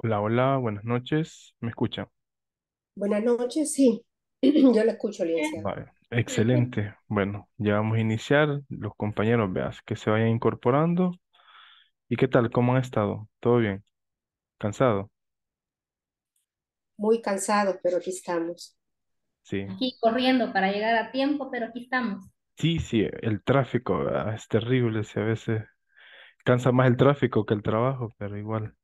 Hola, hola, buenas noches. ¿Me escuchan? Buenas noches, sí. Yo la escucho, excelente. Bueno, ya vamos a iniciar. Los compañeros, veas, que se vayan incorporando. ¿Y qué tal? ¿Cómo han estado? ¿Todo bien? ¿Cansado? Muy cansado, pero aquí estamos. Sí. Aquí corriendo para llegar a tiempo, pero aquí estamos. Sí, sí, el tráfico es terrible, si a veces cansa más el tráfico que el trabajo, pero igual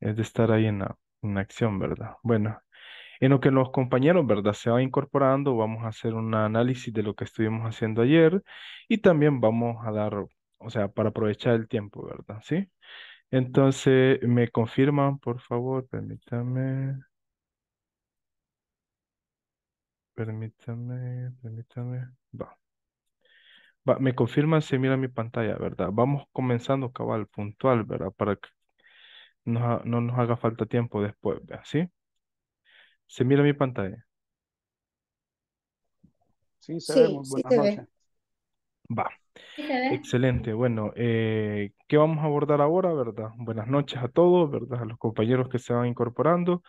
es de estar ahí en, una acción, ¿verdad? Bueno, en lo que los compañeros, ¿verdad? Se va incorporando, vamos a hacer un análisis de lo que estuvimos haciendo ayer y también vamos a dar, o sea, para aprovechar el tiempo, ¿verdad? ¿Sí? Entonces, me confirman, por favor, permítame. Permítame, permítame. Va. Va, me confirman si mira mi pantalla, ¿verdad? Vamos comenzando cabal, puntual, ¿verdad? Para que no nos haga falta tiempo después, ¿sí? ¿Se mira mi pantalla? Sí, se ve. buenas noches. Va. Excelente. Bueno, eh, ¿qué vamos a abordar ahora, verdad? Buenas noches a todos, ¿verdad? A los compañeros que se van incorporando.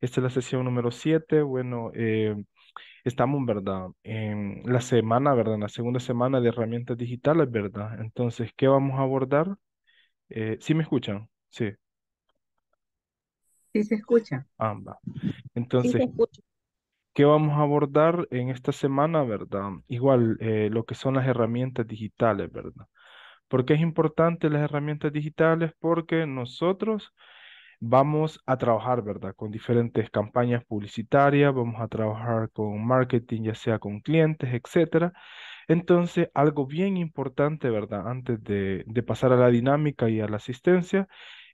Esta es la sesión número 7. Bueno, eh, estamos, ¿verdad? En la semana, ¿verdad? En la segunda semana de herramientas digitales, ¿verdad? Entonces, ¿qué vamos a abordar? Eh, ¿Sí me escuchan? Sí. Sí se escucha. Amba. Entonces, ¿qué vamos a abordar en esta semana, verdad? Igual, eh, lo que son las herramientas digitales, ¿verdad? ¿Por qué es importante las herramientas digitales? Porque nosotros vamos a trabajar, ¿verdad? Con diferentes campañas publicitarias, vamos a trabajar con marketing, ya sea con clientes, etcétera. Entonces, algo bien importante, ¿verdad? Antes de, de pasar a la dinámica y a la asistencia,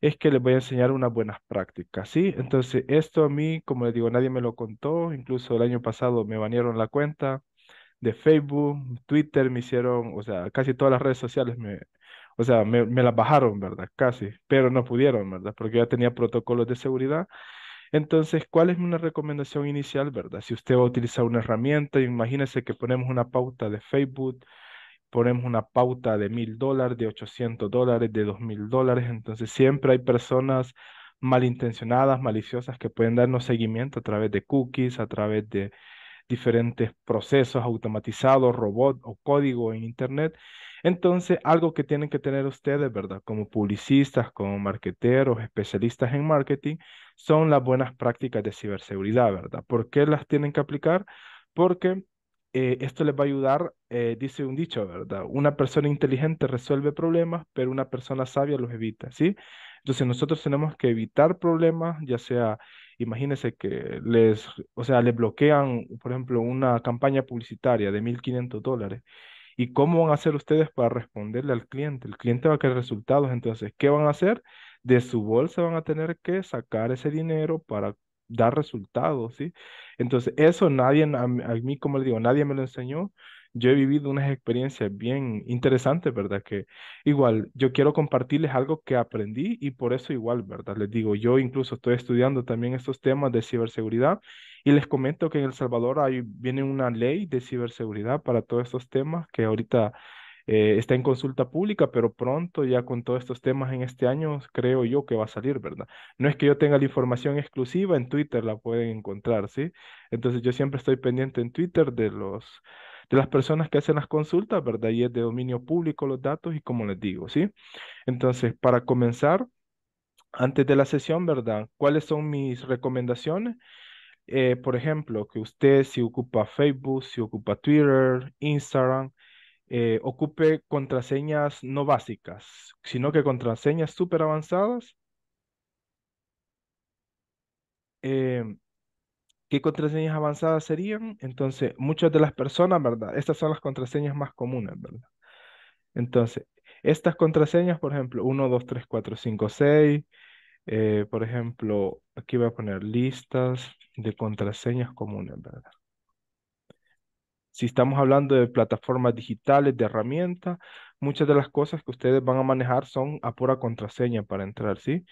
es que les voy a enseñar unas buenas prácticas, ¿sí? Entonces, esto a mí, como les digo, nadie me lo contó, incluso el año pasado me banearon la cuenta de Facebook, Twitter, me hicieron, o sea, casi todas las redes sociales me, o sea, me, las bajaron, ¿verdad? Casi, pero no pudieron, ¿verdad? Porque ya tenía protocolos de seguridad. Entonces, ¿cuál es una recomendación inicial, verdad? Si usted va a utilizar una herramienta, imagínese que ponemos una pauta de Facebook, ponemos una pauta de mil dólares, de 800 dólares, de dos mil dólares. Entonces siempre hay personas malintencionadas, maliciosas, que pueden darnos seguimiento a través de cookies, a través de diferentes procesos automatizados, robot o código en Internet. Entonces, algo que tienen que tener ustedes, ¿verdad? Como publicistas, como marketeros, especialistas en marketing, son las buenas prácticas de ciberseguridad, ¿verdad? ¿Por qué las tienen que aplicar? Porque eh, esto les va a ayudar, eh, dice un dicho, ¿verdad? Una persona inteligente resuelve problemas, pero una persona sabia los evita, ¿sí? Entonces nosotros tenemos que evitar problemas, ya sea, imagínense que les, o sea, les bloquean, por ejemplo, una campaña publicitaria de 1.500 dólares. ¿Y cómo van a hacer ustedes para responderle al cliente? El cliente va a querer resultados, entonces, ¿qué van a hacer? De su bolsa van a tener que sacar ese dinero para dar resultados, ¿sí? Entonces, eso nadie, a, mí, como le digo, nadie me lo enseñó. Yo he vivido unas experiencias bien interesantes, ¿verdad? Que igual, yo quiero compartirles algo que aprendí y por eso igual, ¿verdad? Les digo, yo incluso estoy estudiando también estos temas de ciberseguridad y les comento que en El Salvador hay, viene una ley de ciberseguridad para todos estos temas que ahorita eh, está en consulta pública, pero pronto ya con todos estos temas en este año creo yo que va a salir, ¿verdad? No es que yo tenga la información exclusiva, en Twitter la pueden encontrar, ¿sí? Entonces yo siempre estoy pendiente en Twitter de los de las personas que hacen las consultas, ¿verdad? Y es de dominio público los datos y como les digo, ¿sí? Entonces, para comenzar, antes de la sesión, ¿verdad? ¿Cuáles son mis recomendaciones? Eh, por ejemplo, que usted si ocupa Facebook, si ocupa Twitter, Instagram, eh, ocupe contraseñas no básicas, sino que contraseñas súper avanzadas. Em, ¿Qué contraseñas avanzadas serían? Entonces, muchas de las personas, ¿verdad? Estas son las contraseñas más comunes, ¿verdad? Entonces, estas contraseñas, por ejemplo, 1, 2, 3, 4, 5, 6. por ejemplo, aquí voy a poner listas de contraseñas comunes, ¿verdad? Si estamos hablando de plataformas digitales, de herramientas, muchas de las cosas que ustedes van a manejar son a pura contraseña para entrar, ¿sí?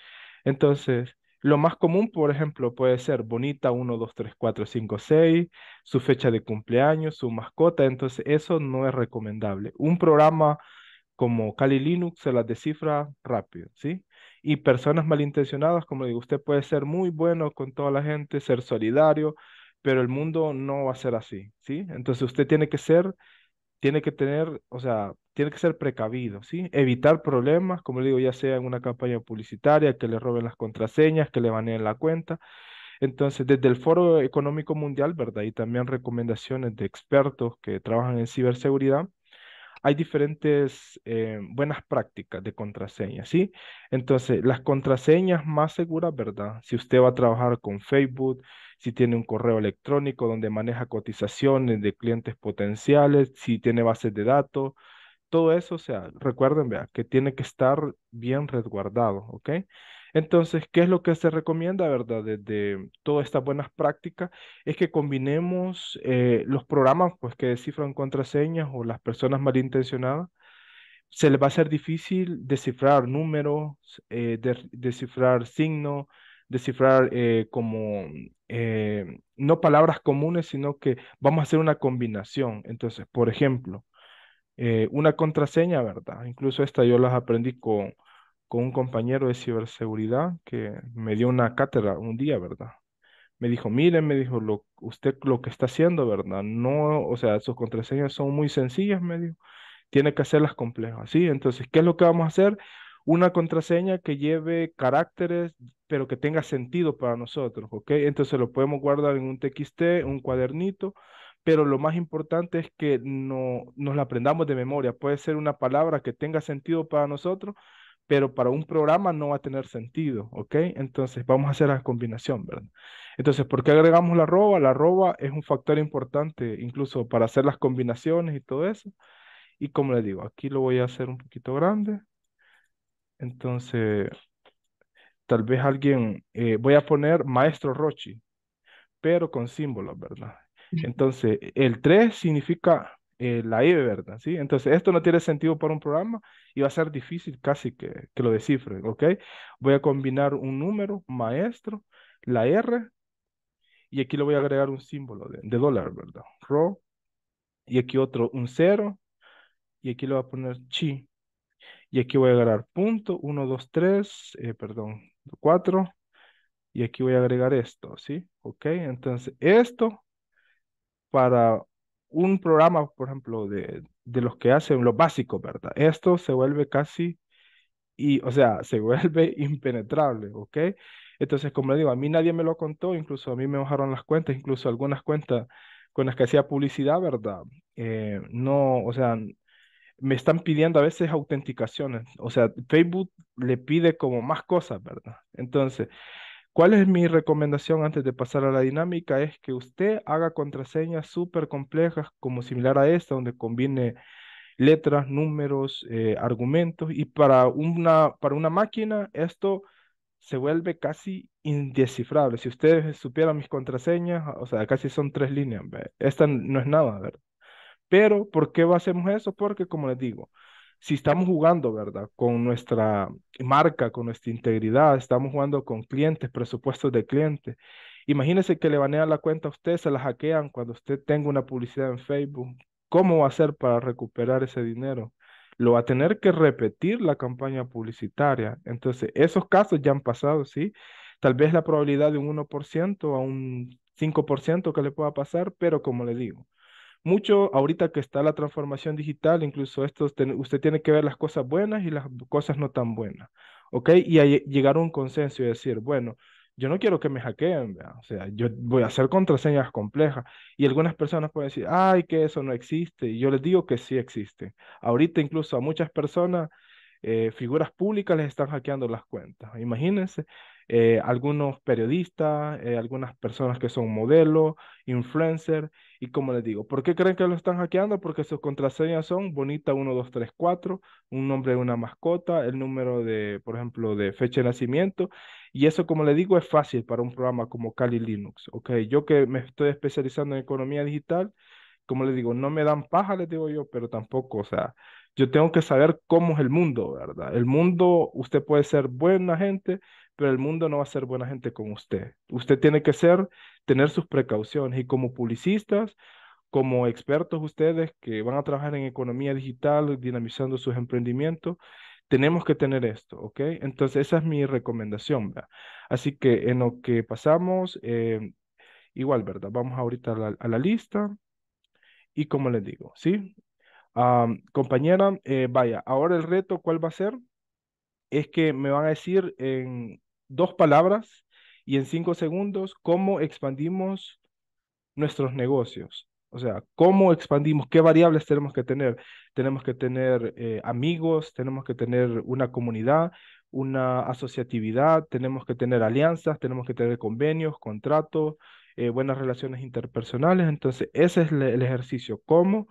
Entonces, lo más común, por ejemplo, puede ser bonita 1, 2, 3, 4, 5, 6, su fecha de cumpleaños, su mascota. Entonces, eso no es recomendable. Un programa como Kali Linux se las descifra rápido, ¿sí? Y personas malintencionadas, como digo, usted puede ser muy bueno con toda la gente, ser solidario, pero el mundo no va a ser así, ¿sí? Entonces usted tiene que ser, tiene que tener, o sea, tiene que ser precavido, ¿sí? Evitar problemas, como le digo, ya sea en una campaña publicitaria, que le roben las contraseñas, que le baneen la cuenta. Entonces, desde el Foro Económico Mundial, ¿verdad? Y también recomendaciones de expertos que trabajan en ciberseguridad, hay diferentes eh, buenas prácticas de contraseñas, ¿sí? Entonces, las contraseñas más seguras, ¿verdad? Si usted va a trabajar con Facebook, si tiene un correo electrónico donde maneja cotizaciones de clientes potenciales, si tiene bases de datos, todo eso, o sea, recuerden, vea, que tiene que estar bien resguardado, ¿ok? Entonces, ¿qué es lo que se recomienda, verdad? Desde todas estas buenas prácticas es que combinemos eh, los programas pues, que descifran contraseñas o las personas malintencionadas. Se les va a ser difícil descifrar números, eh, descifrar signos, descifrar eh, como eh, no palabras comunes, sino que vamos a hacer una combinación. Entonces, por ejemplo, eh, una contraseña, ¿verdad? Incluso esta yo las aprendí con, con un compañero de ciberseguridad que me dio una cátedra un día, ¿verdad? Me dijo, mire, me dijo, lo, usted lo que está haciendo, ¿verdad? No, o sea, sus contraseñas son muy sencillas, me dijo tiene que hacerlas complejas, ¿sí? Entonces, ¿qué es lo que vamos a hacer? una contraseña que lleve caracteres, pero que tenga sentido para nosotros, ¿ok? Entonces lo podemos guardar en un TXT, un cuadernito, pero lo más importante es que no, nos la aprendamos de memoria. Puede ser una palabra que tenga sentido para nosotros, pero para un programa no va a tener sentido, ¿ok? Entonces vamos a hacer la combinación, ¿verdad? Entonces, ¿por qué agregamos la arroba? La arroba es un factor importante incluso para hacer las combinaciones y todo eso. Y como les digo, aquí lo voy a hacer un poquito grande. Entonces, tal vez alguien, eh, voy a poner Maestro Rochi, pero con símbolos, ¿verdad? Entonces, el 3 significa eh, la I, ¿verdad? ¿Sí? Entonces, esto no tiene sentido para un programa y va a ser difícil casi que, lo descifre. ¿ok? Voy a combinar un número, maestro, la R, y aquí le voy a agregar un símbolo de, dólar, ¿verdad? Ro, y aquí otro, un cero, y aquí le voy a poner chi, y aquí voy a agregar punto, 1, 2, 3, perdón, 4. Y aquí voy a agregar esto, ¿sí? Ok, entonces esto para un programa, por ejemplo, de, los que hacen lo básico, ¿verdad? Esto se vuelve casi, y, o sea, se vuelve impenetrable, ¿ok? Entonces, como le digo, a mí nadie me lo contó, incluso a mí me bajaron las cuentas, incluso algunas cuentas con las que hacía publicidad, ¿verdad? Eh, no, o sea, me están pidiendo a veces autenticaciones. O sea, Facebook le pide como más cosas, ¿verdad? Entonces, ¿cuál es mi recomendación antes de pasar a la dinámica? Es que usted haga contraseñas súper complejas, como similar a esta, donde combine letras, números, eh, argumentos, y para una, para una máquina esto se vuelve casi indescifrable. Si ustedes supieran mis contraseñas, o sea, casi son tres líneas. Esta no es nada, ¿verdad? Pero, ¿por qué hacemos eso? Porque, como les digo, si estamos jugando, ¿verdad? Con nuestra marca, con nuestra integridad, estamos jugando con clientes, presupuestos de clientes. Imagínense que le banean la cuenta a usted, se la hackean cuando usted tenga una publicidad en Facebook. ¿Cómo va a hacer para recuperar ese dinero? Lo va a tener que repetir la campaña publicitaria. Entonces, esos casos ya han pasado, ¿sí? Tal vez la probabilidad de un 1% a un 5% que le pueda pasar, pero como le digo, mucho ahorita que está la transformación digital, incluso esto, usted tiene que ver las cosas buenas y las cosas no tan buenas, ¿ok? Y llegar a un consenso y decir, bueno, yo no quiero que me hackeen, o sea, yo voy a hacer contraseñas complejas. Y algunas personas pueden decir, ay, que eso no existe. Y yo les digo que sí existe. Ahorita incluso a muchas personas, eh, figuras públicas les están hackeando las cuentas. Imagínense, eh, algunos periodistas, eh, algunas personas que son modelos, influencers, y como les digo, ¿por qué creen que lo están hackeando? Porque sus contraseñas son bonita 1234, un nombre de una mascota, el número de, por ejemplo, de fecha de nacimiento. Y eso, como les digo, es fácil para un programa como Kali Linux. Ok, yo que me estoy especializando en economía digital, como les digo, no me dan paja, les digo yo, pero tampoco, o sea, yo tengo que saber cómo es el mundo, ¿verdad? El mundo, usted puede ser buena gente, pero el mundo no va a ser buena gente con usted. Usted tiene que ser tener sus precauciones y como publicistas, como expertos ustedes que van a trabajar en economía digital, dinamizando sus emprendimientos, tenemos que tener esto, ¿ok? Entonces esa es mi recomendación, ¿verdad? Así que en lo que pasamos, eh, igual, ¿verdad? Vamos ahorita a la, a la, lista y como les digo, ¿sí? compañera, eh, vaya, ahora el reto, ¿cuál va a ser? Es que me van a decir en dos palabras y en cinco segundos, ¿cómo expandimos nuestros negocios? O sea, ¿cómo expandimos? ¿Qué variables tenemos que tener? Tenemos que tener eh, amigos, tenemos que tener una comunidad, una asociatividad, tenemos que tener alianzas, tenemos que tener convenios, contratos, eh, buenas relaciones interpersonales. Entonces, ese es el, ejercicio. ¿Cómo?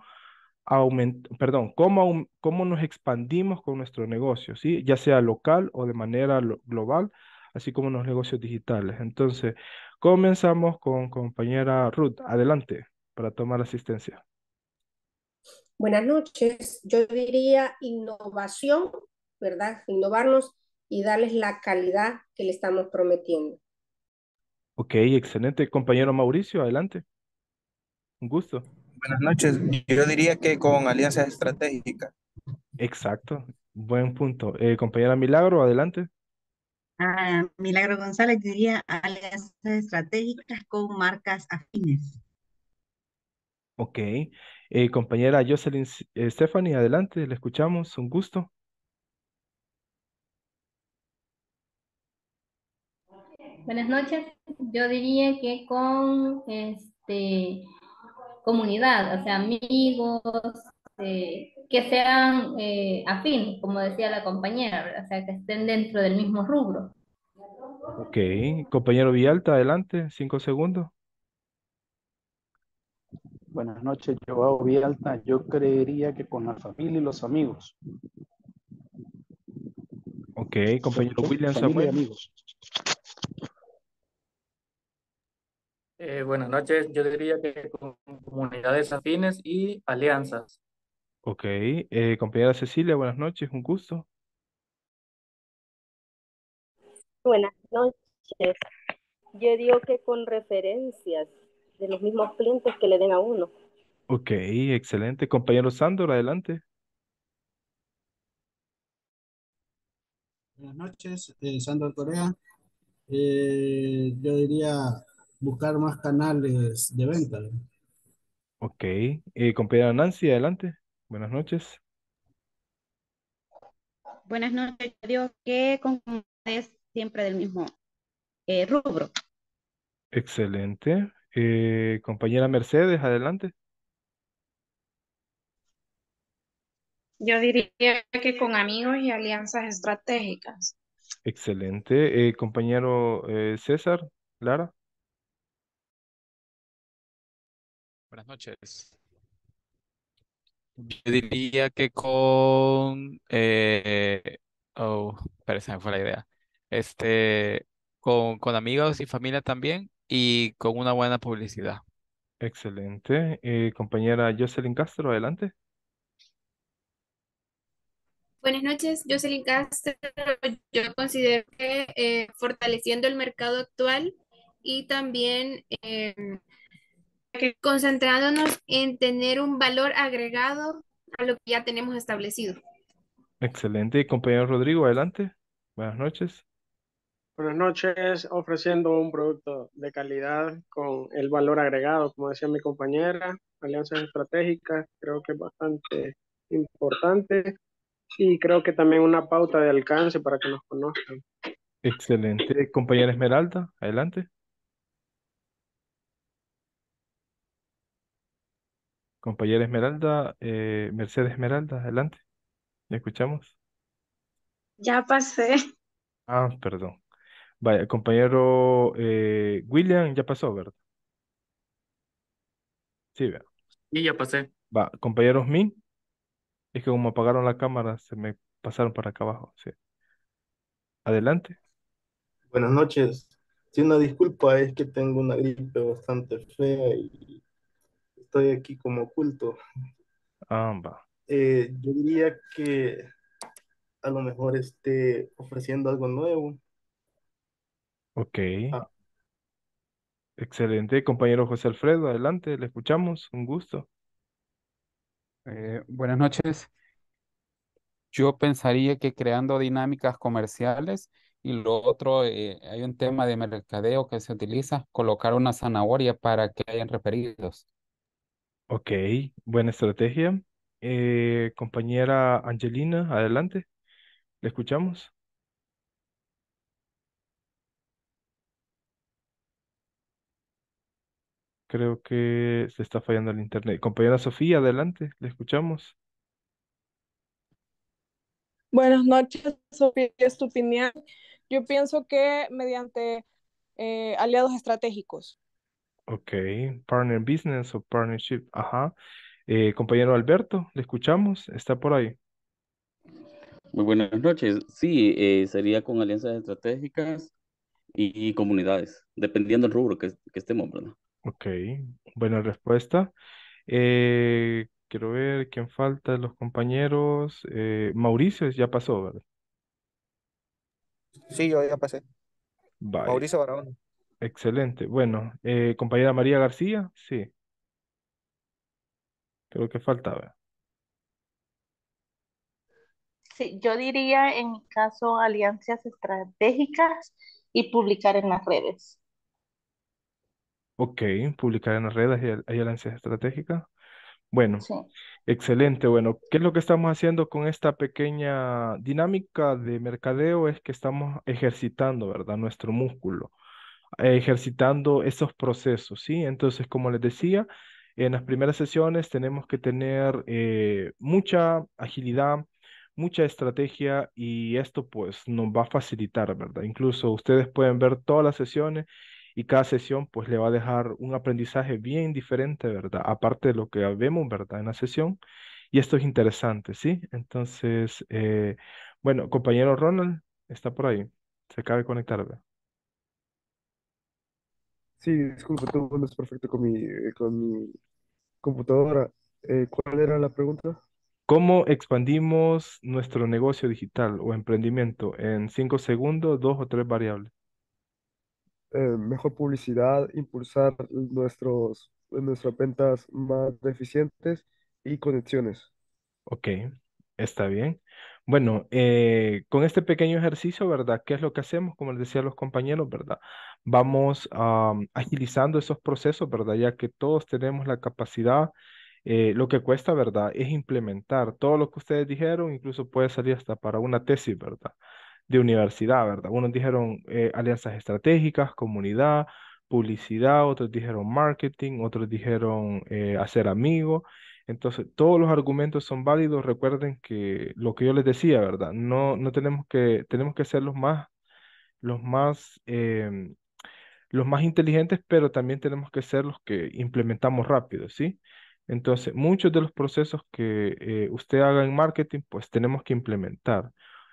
perdón, cómo, cómo nos expandimos con nuestro negocio, ¿sí? ya sea local o de manera global, así como en los negocios digitales. Entonces, comenzamos con compañera Ruth. Adelante para tomar asistencia. Buenas noches. Yo diría innovación, ¿verdad? Innovarnos y darles la calidad que le estamos prometiendo. Ok, excelente. Compañero Mauricio, adelante. Un gusto. Buenas noches. Yo diría que con alianzas estratégicas. Exacto. Buen punto. Eh, compañera Milagro, adelante. Milagro González diría alianzas estratégicas con marcas afines. Ok. Eh, compañera Jocelyn eh, Stephanie, adelante, le escuchamos, un gusto. Buenas noches. Yo diría que con este comunidad, o sea, amigos, eh, que sean eh, afines, como decía la compañera, o sea, que estén dentro del mismo rubro. Ok, compañero Villalta, adelante, cinco segundos. Buenas noches, Joao Villalta. Yo creería que con la familia y los amigos. Ok, compañero William Samuel. amigos. Eh, buenas noches, yo diría que con comunidades afines y alianzas. Ok, eh, compañera Cecilia, buenas noches, un gusto. Buenas noches. Yo digo que con referencias de los mismos clientes que le den a uno. Ok, excelente. Compañero Sándor, adelante. Buenas noches, eh, Sándor Corea. Eh, yo diría buscar más canales de venta. Ok, eh, compañera Nancy, adelante. Buenas noches. Buenas noches, Dios, que es siempre del mismo eh, rubro. Excelente. Eh, compañera Mercedes, adelante. Yo diría que con amigos y alianzas estratégicas. Excelente. Eh, compañero César, Lara. Buenas noches. Yo diría que con... eh, oh, pero me fue la idea. Este, con, con amigos y familia también y con una buena publicidad. Excelente. Eh, compañera Jocelyn Castro, adelante. Buenas noches, Jocelyn Castro. Yo considero que eh, fortaleciendo el mercado actual y también em, concentrándonos en tener un valor agregado a lo que ya tenemos establecido. Excelente, compañero Rodrigo, adelante. Buenas noches. Buenas noches, ofreciendo un producto de calidad con el valor agregado, como decía mi compañera, alianzas estratégicas, creo que es bastante importante y creo que también una pauta de alcance para que nos conozcan. Excelente, compañera Esmeralda, adelante. Compañera Esmeralda, eh, Mercedes Esmeralda, adelante. ¿Le escuchamos? Ya pasé. Ah, perdón. Vaya, compañero eh, William, ya pasó, ¿verdad? Sí, vea. sí ya pasé. Va, compañeros Min, es que como apagaron la cámara, se me pasaron para acá abajo. Sí. Adelante. Buenas noches. Si una disculpa, es que tengo una gripe bastante fea y estoy aquí como oculto. Ah, yo diría que a lo mejor esté ofreciendo algo nuevo. Ok. Ah. Excelente, compañero José Alfredo, adelante, le escuchamos, un gusto. Eh, buenas noches. Yo pensaría que creando dinámicas comerciales y lo otro, eh, hay un tema de mercadeo que se utiliza, colocar una zanahoria para que hayan referidos. Ok, buena estrategia. Eh, compañera Angelina, adelante. ¿Le escuchamos? Creo que se está fallando el internet. Compañera Sofía, adelante. ¿Le escuchamos? Buenas noches, Sofía, opinión? Yo pienso que mediante eh, aliados estratégicos, Ok, partner business o partnership, ajá. Eh, compañero Alberto, le escuchamos, está por ahí. Muy buenas noches. Sí, eh, sería con alianzas estratégicas y, comunidades, dependiendo del rubro que, que estemos, ¿verdad? Ok, buena respuesta. Eh, quiero ver quién falta, los compañeros. Eh, Mauricio ya pasó, ¿verdad? Sí, yo ya pasé. Mauricio Barahona. Excelente. Bueno, eh, compañera María García, sí, creo que faltaba. Sí, yo diría en mi caso alianzas estratégicas y publicar en las redes. Ok, publicar en las redes y alianzas estratégicas. Bueno, excelente. Bueno, ¿qué es lo que estamos haciendo con esta pequeña dinámica de mercadeo? Es que estamos ejercitando, ¿verdad? Nuestro músculo. Eh, ejercitando esos procesos, ¿sí? Entonces, como les decía, en las primeras sesiones tenemos que tener eh, mucha agilidad, mucha estrategia y esto pues nos va a facilitar, ¿verdad? Incluso ustedes pueden ver todas las sesiones y cada sesión pues le va a dejar un aprendizaje bien diferente, ¿verdad? Aparte de lo que vemos, ¿verdad? En la sesión. Y esto es interesante, ¿sí? Entonces, eh, bueno, compañero Ronald, está por ahí. Se acaba de conectar, Sí, disculpe, todo no es perfecto con mi, con mi computadora. Eh, ¿cuál era la pregunta? ¿Cómo expandimos nuestro negocio digital o emprendimiento en cinco segundos, dos o tres variables? Eh, mejor publicidad, impulsar nuestros, nuestras ventas más eficientes y conexiones. Ok, está bien. Bueno, eh, con este pequeño ejercicio, ¿verdad? ¿Qué es lo que hacemos? Como les decía a los compañeros, ¿verdad? vamos agilizando esos procesos, ¿verdad? Ya que todos tenemos la capacidad, eh, lo que cuesta, ¿verdad? Es implementar todo lo que ustedes dijeron, incluso puede salir hasta para una tesis, ¿verdad? De universidad, ¿verdad? Unos dijeron eh, alianzas estratégicas, comunidad, publicidad, otros dijeron marketing, otros dijeron eh, hacer amigos. Entonces, todos los argumentos son válidos. Recuerden que lo que yo les decía, ¿verdad? No, no tenemos que, tenemos que ser los más, los más em, los más inteligentes, pero también tenemos que ser los que implementamos rápido, ¿sí? Entonces, muchos de los procesos que eh, usted haga en marketing, pues tenemos que implementar.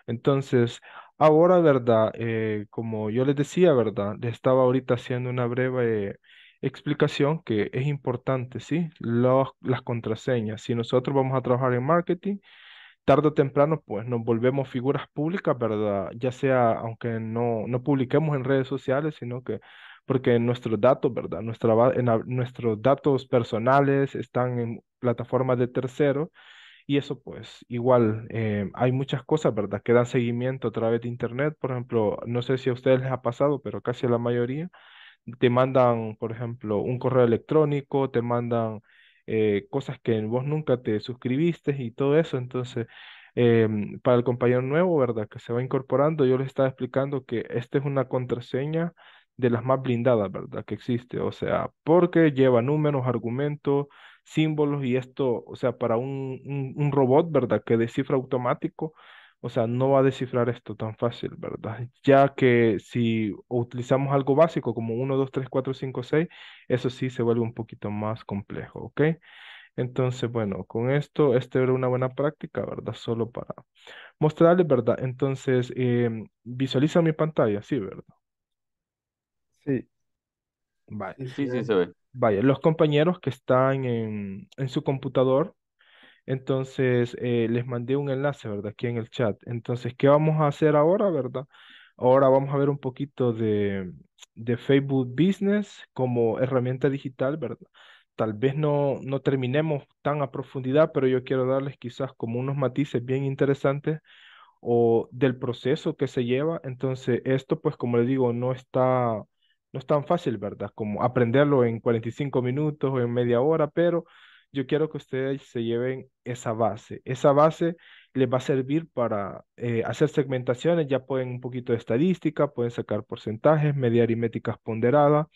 Entonces, ahora, ¿verdad? Eh, como yo les decía, ¿verdad? Les estaba ahorita haciendo una breve explicación que es importante, ¿sí? Los, las contraseñas. Si nosotros vamos a trabajar en marketing, tarde o temprano, pues nos volvemos figuras públicas, ¿verdad? Ya sea, aunque no, no publiquemos en redes sociales, sino que porque nuestros datos, ¿verdad? Nuestra, en nuestros datos personales están en plataformas de tercero y eso pues igual eh, hay muchas cosas, ¿verdad? Que dan seguimiento a través de Internet, por ejemplo, no sé si a ustedes les ha pasado, pero casi a la mayoría te mandan, por ejemplo, un correo electrónico, te mandan eh, cosas que vos nunca te suscribiste y todo eso, entonces... Eh, para el compañero nuevo, ¿verdad? Que se va incorporando, yo les estaba explicando que esta es una contraseña de las más blindadas, ¿verdad? Que existe, o sea, porque lleva números, argumentos, símbolos y esto, o sea, para un, un, robot, ¿verdad? Que descifra automático, o sea, no va a descifrar esto tan fácil, ¿verdad? Ya que si utilizamos algo básico como 1, 2, 3, 4, 5, 6, eso sí se vuelve un poquito más complejo, ¿ok? Entonces, bueno, con esto, este era una buena práctica, ¿verdad? Solo para mostrarles, ¿verdad? Entonces, em, visualiza mi pantalla, sí, ¿verdad? Sí, vaya. Sí, sí, se ve. Vaya, los compañeros que están en, su computador, entonces eh, les mandé un enlace, ¿verdad? Aquí en el chat. Entonces, ¿qué vamos a hacer ahora, verdad? Ahora vamos a ver un poquito de, Facebook Business como herramienta digital, ¿verdad? Tal vez no, no terminemos tan a profundidad, pero yo quiero darles quizás como unos matices bien interesantes o del proceso que se lleva. Entonces, esto pues como les digo, no está no es tan fácil, ¿verdad? Como aprenderlo en 45 minutos o en media hora, pero yo quiero que ustedes se lleven esa base. Esa base les va a servir para eh, hacer segmentaciones, ya pueden un poquito de estadística, pueden sacar porcentajes, media aritméticas ponderadas,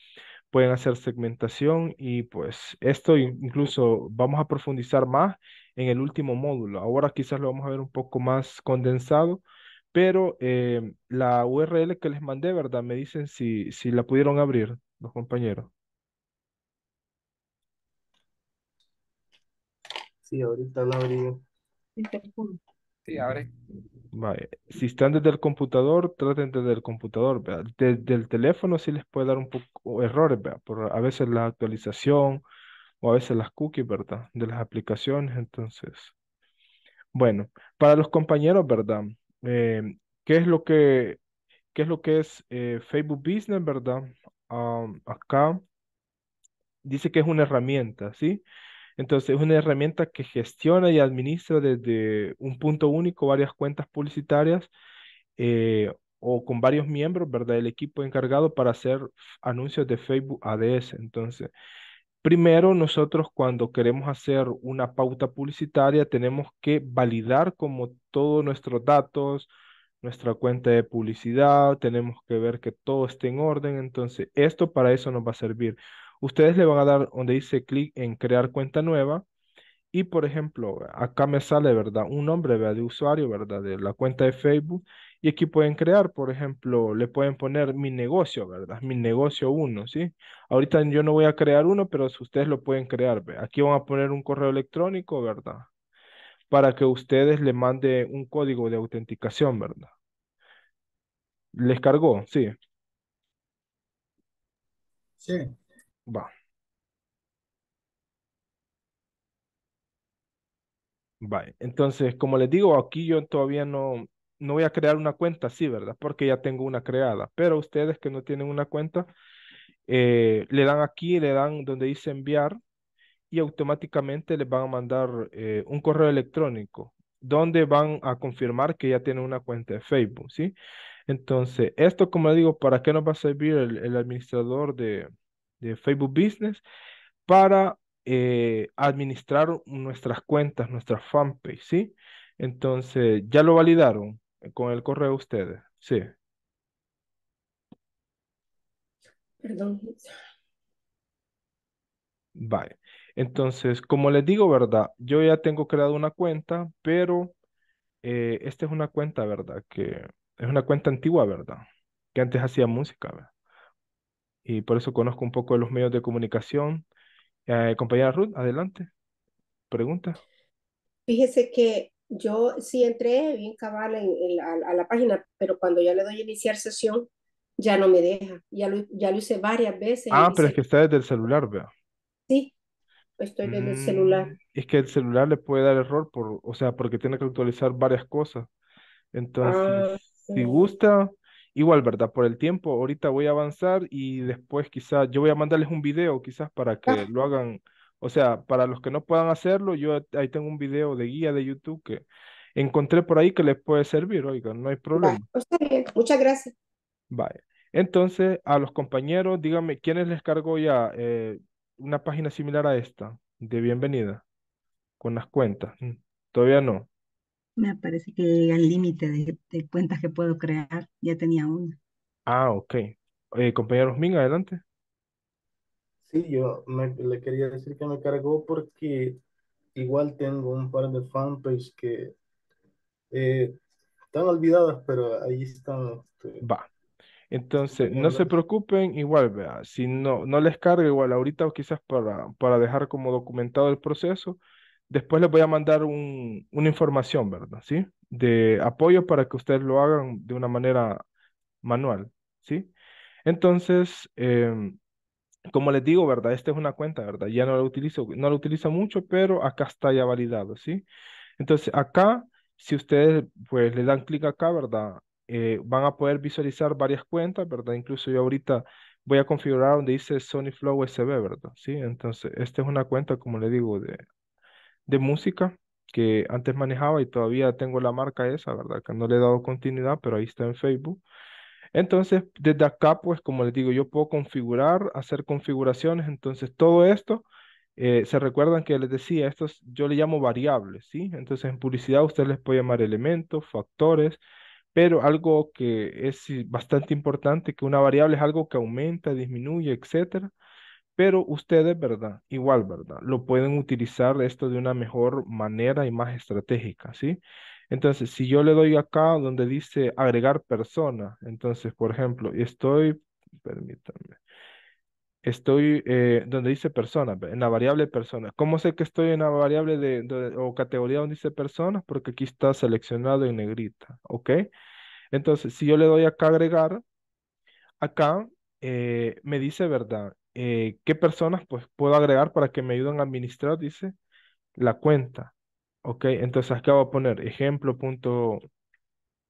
pueden hacer segmentación y pues esto incluso vamos a profundizar más en el último módulo. Ahora quizás lo vamos a ver un poco más condensado, pero eh, la URL que les mandé, ¿verdad? Me dicen si, si la pudieron abrir los compañeros. Sí, ahorita la abrí. Sí, abre. Si están desde el computador, traten desde el computador. ¿verdad? Desde el teléfono sí les puede dar un poco errores, ¿verdad? Por a veces la actualización o a veces las cookies, ¿verdad? De las aplicaciones, entonces. Bueno, para los compañeros, ¿verdad? Em, ¿qué, es lo que, ¿Qué es lo que es eh, Facebook Business, verdad? acá dice que es una herramienta, ¿sí? Entonces, es una herramienta que gestiona y administra desde un punto único varias cuentas publicitarias eh, o con varios miembros, ¿verdad? El equipo encargado para hacer anuncios de Facebook ADS. Entonces, Primero, nosotros cuando queremos hacer una pauta publicitaria tenemos que validar como todos nuestros datos, nuestra cuenta de publicidad, tenemos que ver que todo esté en orden, entonces esto para eso nos va a servir. Ustedes le van a dar donde dice clic en crear cuenta nueva y por ejemplo, acá me sale, ¿verdad? Un nombre de usuario, ¿verdad? De la cuenta de Facebook y aquí pueden crear, por ejemplo, le pueden poner mi negocio, ¿verdad? Mi negocio uno, ¿sí? Ahorita yo no voy a crear uno, pero ustedes lo pueden crear. Aquí van a poner un correo electrónico, ¿verdad? Para que ustedes le mande un código de autenticación, ¿verdad? ¿Les cargó? Sí. Sí. Va. Vale, entonces, como les digo, aquí yo todavía no, no voy a crear una cuenta, sí, ¿verdad? Porque ya tengo una creada, pero ustedes que no tienen una cuenta, eh, le dan aquí, le dan donde dice enviar y automáticamente les van a mandar eh, un correo electrónico donde van a confirmar que ya tienen una cuenta de Facebook, ¿sí? Entonces, esto, como digo, ¿para qué nos va a servir el, administrador de, Facebook Business? Para eh, administrar nuestras cuentas, nuestras fanpage, ¿sí? Entonces, ya lo validaron con el correo de ustedes. Sí. Perdón. Vale. Entonces, como les digo, ¿verdad? Yo ya tengo creado una cuenta, pero eh, esta es una cuenta, ¿verdad? Que es una cuenta antigua, ¿verdad? Que antes hacía música, ¿verdad? Y por eso conozco un poco los medios de comunicación. Eh, compañera Ruth, adelante. Pregunta. Fíjese que yo sí entré bien cabal en, a la página, pero cuando ya le doy a iniciar sesión, ya no me deja. Ya lo, ya lo hice varias veces. Ah, pero es que está desde el celular, vea. Sí, estoy desde el celular. Mm, es que el celular le puede dar error, por, o sea, porque tiene que actualizar varias cosas. Entonces, ah, si gusta, igual, ¿verdad? Por el tiempo, ahorita voy a avanzar y después quizás, yo voy a mandarles un video quizás para que ah. lo hagan o sea, para los que no puedan hacerlo, yo ahí tengo un video de guía de YouTube que encontré por ahí que les puede servir, oiga, no hay problema. Pues, muchas gracias. Vale. Entonces, a los compañeros, díganme, ¿quiénes les cargó ya eh, una página similar a esta de bienvenida con las cuentas? Mm, todavía no. Me parece que el límite de, cuentas que puedo crear. Ya tenía una. Ah, ok. Eh, compañeros Ming, adelante. Sí, yo le quería decir que me cargó porque igual tengo un par de fanpage que eh, están olvidadas, pero ahí están. Este, Va. Entonces, no se preocupen, igual, vea, si no, no les cargo igual ahorita o quizás para, para dejar como documentado el proceso, después les voy a mandar un, una información, ¿verdad? ¿Sí? De apoyo para que ustedes lo hagan de una manera manual, ¿sí? Entonces, eh, como les digo, ¿verdad? Esta es una cuenta, ¿verdad? Ya no la utilizo, no la utilizo mucho, pero acá está ya validado, ¿sí? Entonces, acá, si ustedes, pues, le dan clic acá, ¿verdad? Eh, van a poder visualizar varias cuentas, ¿verdad? Incluso yo ahorita voy a configurar donde dice Sony Flow USB, ¿verdad? Sí, entonces, esta es una cuenta, como le digo, de, de música que antes manejaba y todavía tengo la marca esa, ¿verdad? Que no le he dado continuidad, pero ahí está en Facebook. Entonces, desde acá, pues como les digo, yo puedo configurar, hacer configuraciones. Entonces, todo esto, eh, se recuerdan que les decía, estos yo le llamo variables, ¿sí? Entonces, en publicidad ustedes les puede llamar elementos, factores, pero algo que es bastante importante, que una variable es algo que aumenta, disminuye, etcétera. Pero ustedes, ¿verdad? Igual, ¿verdad? Lo pueden utilizar esto de una mejor manera y más estratégica, ¿sí? sí entonces, si yo le doy acá donde dice agregar persona, entonces, por ejemplo, estoy, permítanme, estoy eh, donde dice persona, en la variable persona. ¿Cómo sé que estoy en la variable de, o categoría donde dice persona? Porque aquí está seleccionado en negrita, ¿ok? Entonces, si yo le doy acá agregar, acá eh, me dice, ¿verdad? Eh, ¿Qué personas pues, puedo agregar para que me ayuden a administrar? Dice la cuenta. Ok, entonces acá voy a poner ejemplo punto,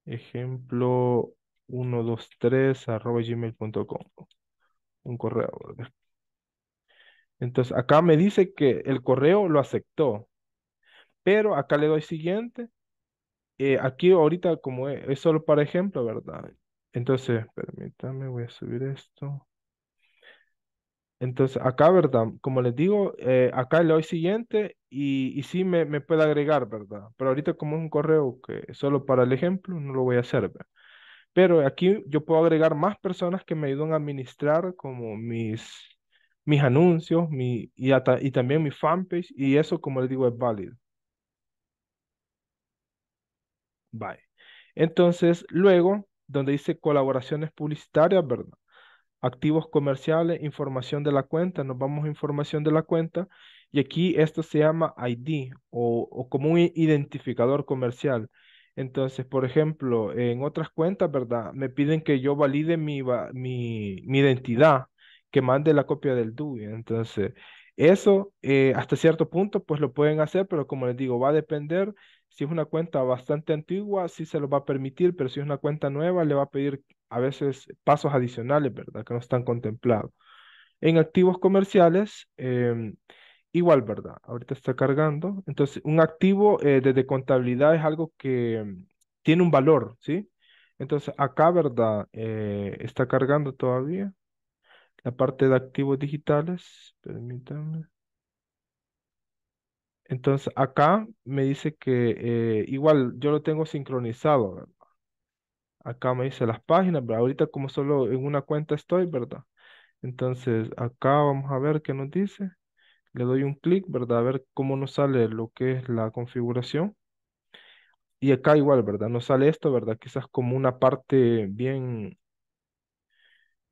ejemplo 123 arroba gmail.com. Un correo. Entonces acá me dice que el correo lo aceptó. Pero acá le doy siguiente. Eh, aquí ahorita como es, es solo para ejemplo, ¿verdad? Entonces, permítame, voy a subir esto. Entonces, acá, ¿verdad? Como les digo, eh, acá le doy siguiente y, y sí me, me puede agregar, ¿verdad? Pero ahorita como es un correo que solo para el ejemplo, no lo voy a hacer, Pero aquí yo puedo agregar más personas que me ayudan a administrar como mis, mis anuncios mi, y, y también mi fanpage y eso, como les digo, es válido. Bye. Entonces, luego, donde dice colaboraciones publicitarias, ¿verdad? activos comerciales, información de la cuenta, nos vamos a información de la cuenta y aquí esto se llama ID o, como un identificador comercial. Entonces, por ejemplo, en otras cuentas, ¿verdad? Me piden que yo valide mi, mi, mi identidad, que mande la copia del DUI. Entonces, eso eh, hasta cierto punto pues lo pueden hacer, pero como les digo, va a depender si es una cuenta bastante antigua, sí se lo va a permitir, pero si es una cuenta nueva, le va a pedir a veces pasos adicionales, ¿verdad? Que no están contemplados. En activos comerciales, em, igual, ¿verdad? Ahorita está cargando. Entonces, un activo eh, desde contabilidad es algo que em, tiene un valor, ¿sí? Entonces, acá, ¿verdad? Eh, está cargando todavía. La parte de activos digitales, permítanme. Entonces acá me dice que eh, igual yo lo tengo sincronizado, Acá me dice las páginas, pero ahorita como solo en una cuenta estoy, ¿verdad? Entonces acá vamos a ver qué nos dice. Le doy un clic, ¿verdad? A ver cómo nos sale lo que es la configuración. Y acá igual, ¿verdad? Nos sale esto, ¿verdad? Quizás como una parte bien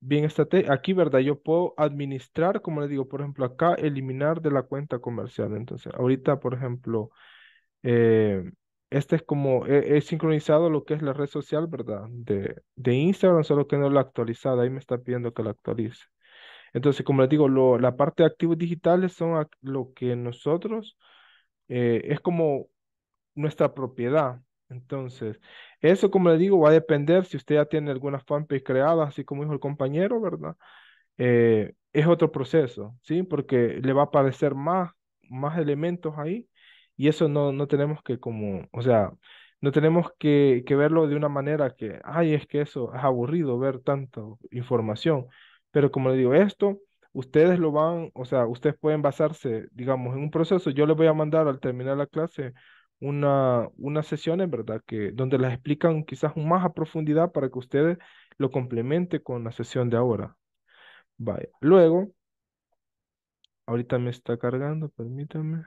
bien Aquí, ¿verdad? Yo puedo administrar, como le digo, por ejemplo, acá, eliminar de la cuenta comercial. Entonces, ahorita, por ejemplo, eh, este es como, he, sincronizado lo que es la red social, ¿verdad? De, de Instagram, solo que no la actualizada. Ahí me está pidiendo que la actualice. Entonces, como les digo, lo, la parte de activos digitales son lo que nosotros, eh, es como nuestra propiedad. Entonces, eso, como le digo, va a depender si usted ya tiene alguna fanpage creada, así como dijo el compañero, ¿verdad? Eh, es otro proceso, ¿sí? Porque le va a aparecer más, más elementos ahí y eso no, no tenemos que como, o sea, no tenemos que, que verlo de una manera que, ay, es que eso es aburrido ver tanta información. Pero como le digo, esto ustedes lo van, o sea, ustedes pueden basarse, digamos, en un proceso. Yo les voy a mandar al terminar la clase una, una sesión, en verdad, que, donde las explican quizás más a profundidad para que ustedes lo complementen con la sesión de ahora. Vaya. Luego, ahorita me está cargando, permítanme.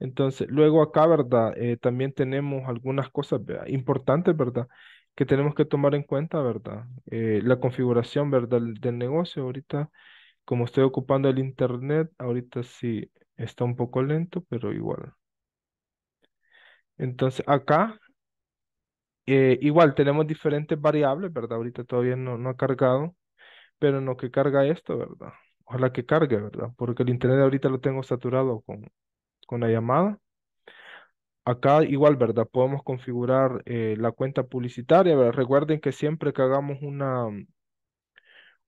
Entonces, luego acá, ¿verdad? Eh, también tenemos algunas cosas importantes, ¿verdad? Que tenemos que tomar en cuenta, ¿verdad? Eh, la configuración, ¿verdad? Del negocio. Ahorita, como estoy ocupando el internet, ahorita sí está un poco lento, pero igual. Entonces, acá eh, igual tenemos diferentes variables, ¿verdad? Ahorita todavía no, no ha cargado, pero no que carga esto, ¿verdad? Ojalá que cargue, ¿verdad? Porque el internet ahorita lo tengo saturado con, con la llamada. Acá igual, ¿verdad? Podemos configurar eh, la cuenta publicitaria, ¿verdad? Recuerden que siempre que hagamos una, mm,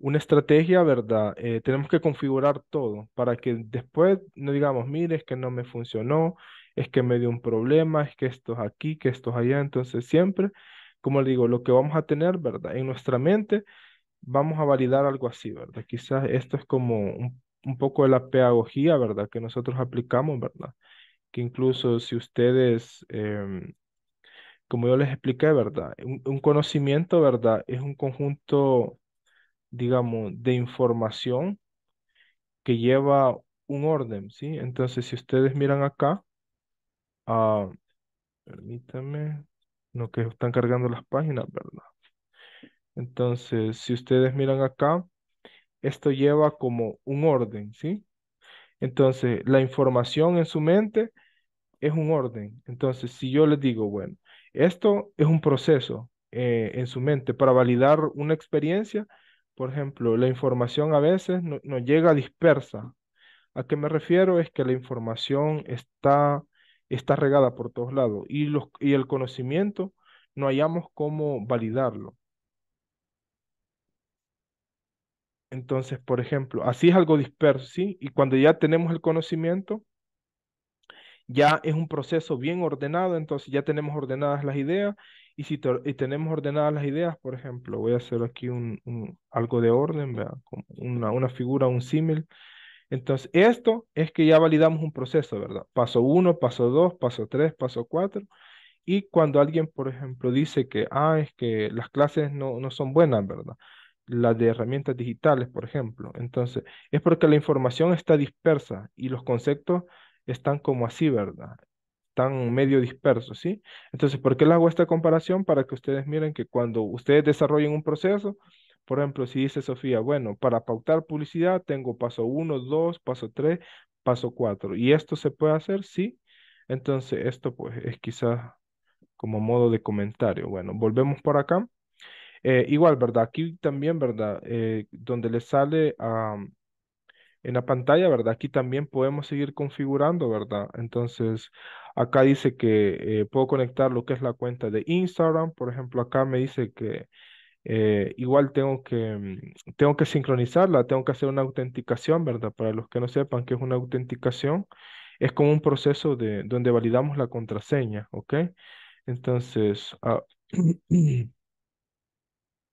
una estrategia, ¿verdad? Eh, tenemos que configurar todo para que después no digamos, mire, es que no me funcionó, es que me dio un problema, es que esto es aquí, que esto es allá. Entonces siempre, como le digo, lo que vamos a tener, ¿verdad? En nuestra mente vamos a validar algo así, ¿verdad? Quizás esto es como un, poco de la pedagogía, ¿verdad? Que nosotros aplicamos, ¿verdad? Que incluso si ustedes... Em, como yo les expliqué, ¿verdad? Un, un, conocimiento, ¿verdad? Es un conjunto, digamos, de información que lleva un orden, ¿sí? Entonces, si ustedes miran acá, Ah, permítame, no que están cargando las páginas, ¿verdad? Entonces, si ustedes miran acá, esto lleva como un orden, ¿sí? Entonces, la información en su mente es un orden. Entonces, si yo les digo, bueno, esto es un proceso eh, en su mente para validar una experiencia, por ejemplo, la información a veces nos no llega dispersa. ¿A qué me refiero? Es que la información está está regada por todos lados y, los, y el conocimiento no hallamos cómo validarlo. Entonces, por ejemplo, así es algo disperso, ¿sí? Y cuando ya tenemos el conocimiento, ya es un proceso bien ordenado, entonces ya tenemos ordenadas las ideas y si tenemos ordenadas las ideas, por ejemplo, voy a hacer aquí un, algo de orden, una, una, figura, un símil. Entonces, esto es que ya validamos un proceso, ¿verdad? Paso uno, paso dos, paso 3, paso 4. Y cuando alguien, por ejemplo, dice que, ah, es que las clases no, no son buenas, ¿verdad? Las de herramientas digitales, por ejemplo. Entonces, es porque la información está dispersa y los conceptos están como así, ¿verdad? Están medio dispersos, ¿sí? Entonces, ¿por qué les hago esta comparación? Para que ustedes miren que cuando ustedes desarrollen un proceso, por ejemplo, si dice Sofía, bueno, para pautar publicidad tengo paso 1, 2, paso 3, paso 4. ¿Y esto se puede hacer? Sí. Entonces, esto pues es quizás como modo de comentario. Bueno, volvemos por acá. Eh, igual, ¿verdad? Aquí también, ¿verdad? Eh, donde le sale en la pantalla, ¿verdad? Aquí también podemos seguir configurando, ¿verdad? Entonces, acá dice que eh, puedo conectar lo que es la cuenta de Instagram. Por ejemplo, acá me dice que eh, igual tengo que, mm, tengo que sincronizarla, tengo que hacer una autenticación, ¿verdad? Para los que no sepan qué es una autenticación, es como un proceso de, donde validamos la contraseña, ¿ok? Entonces, ah,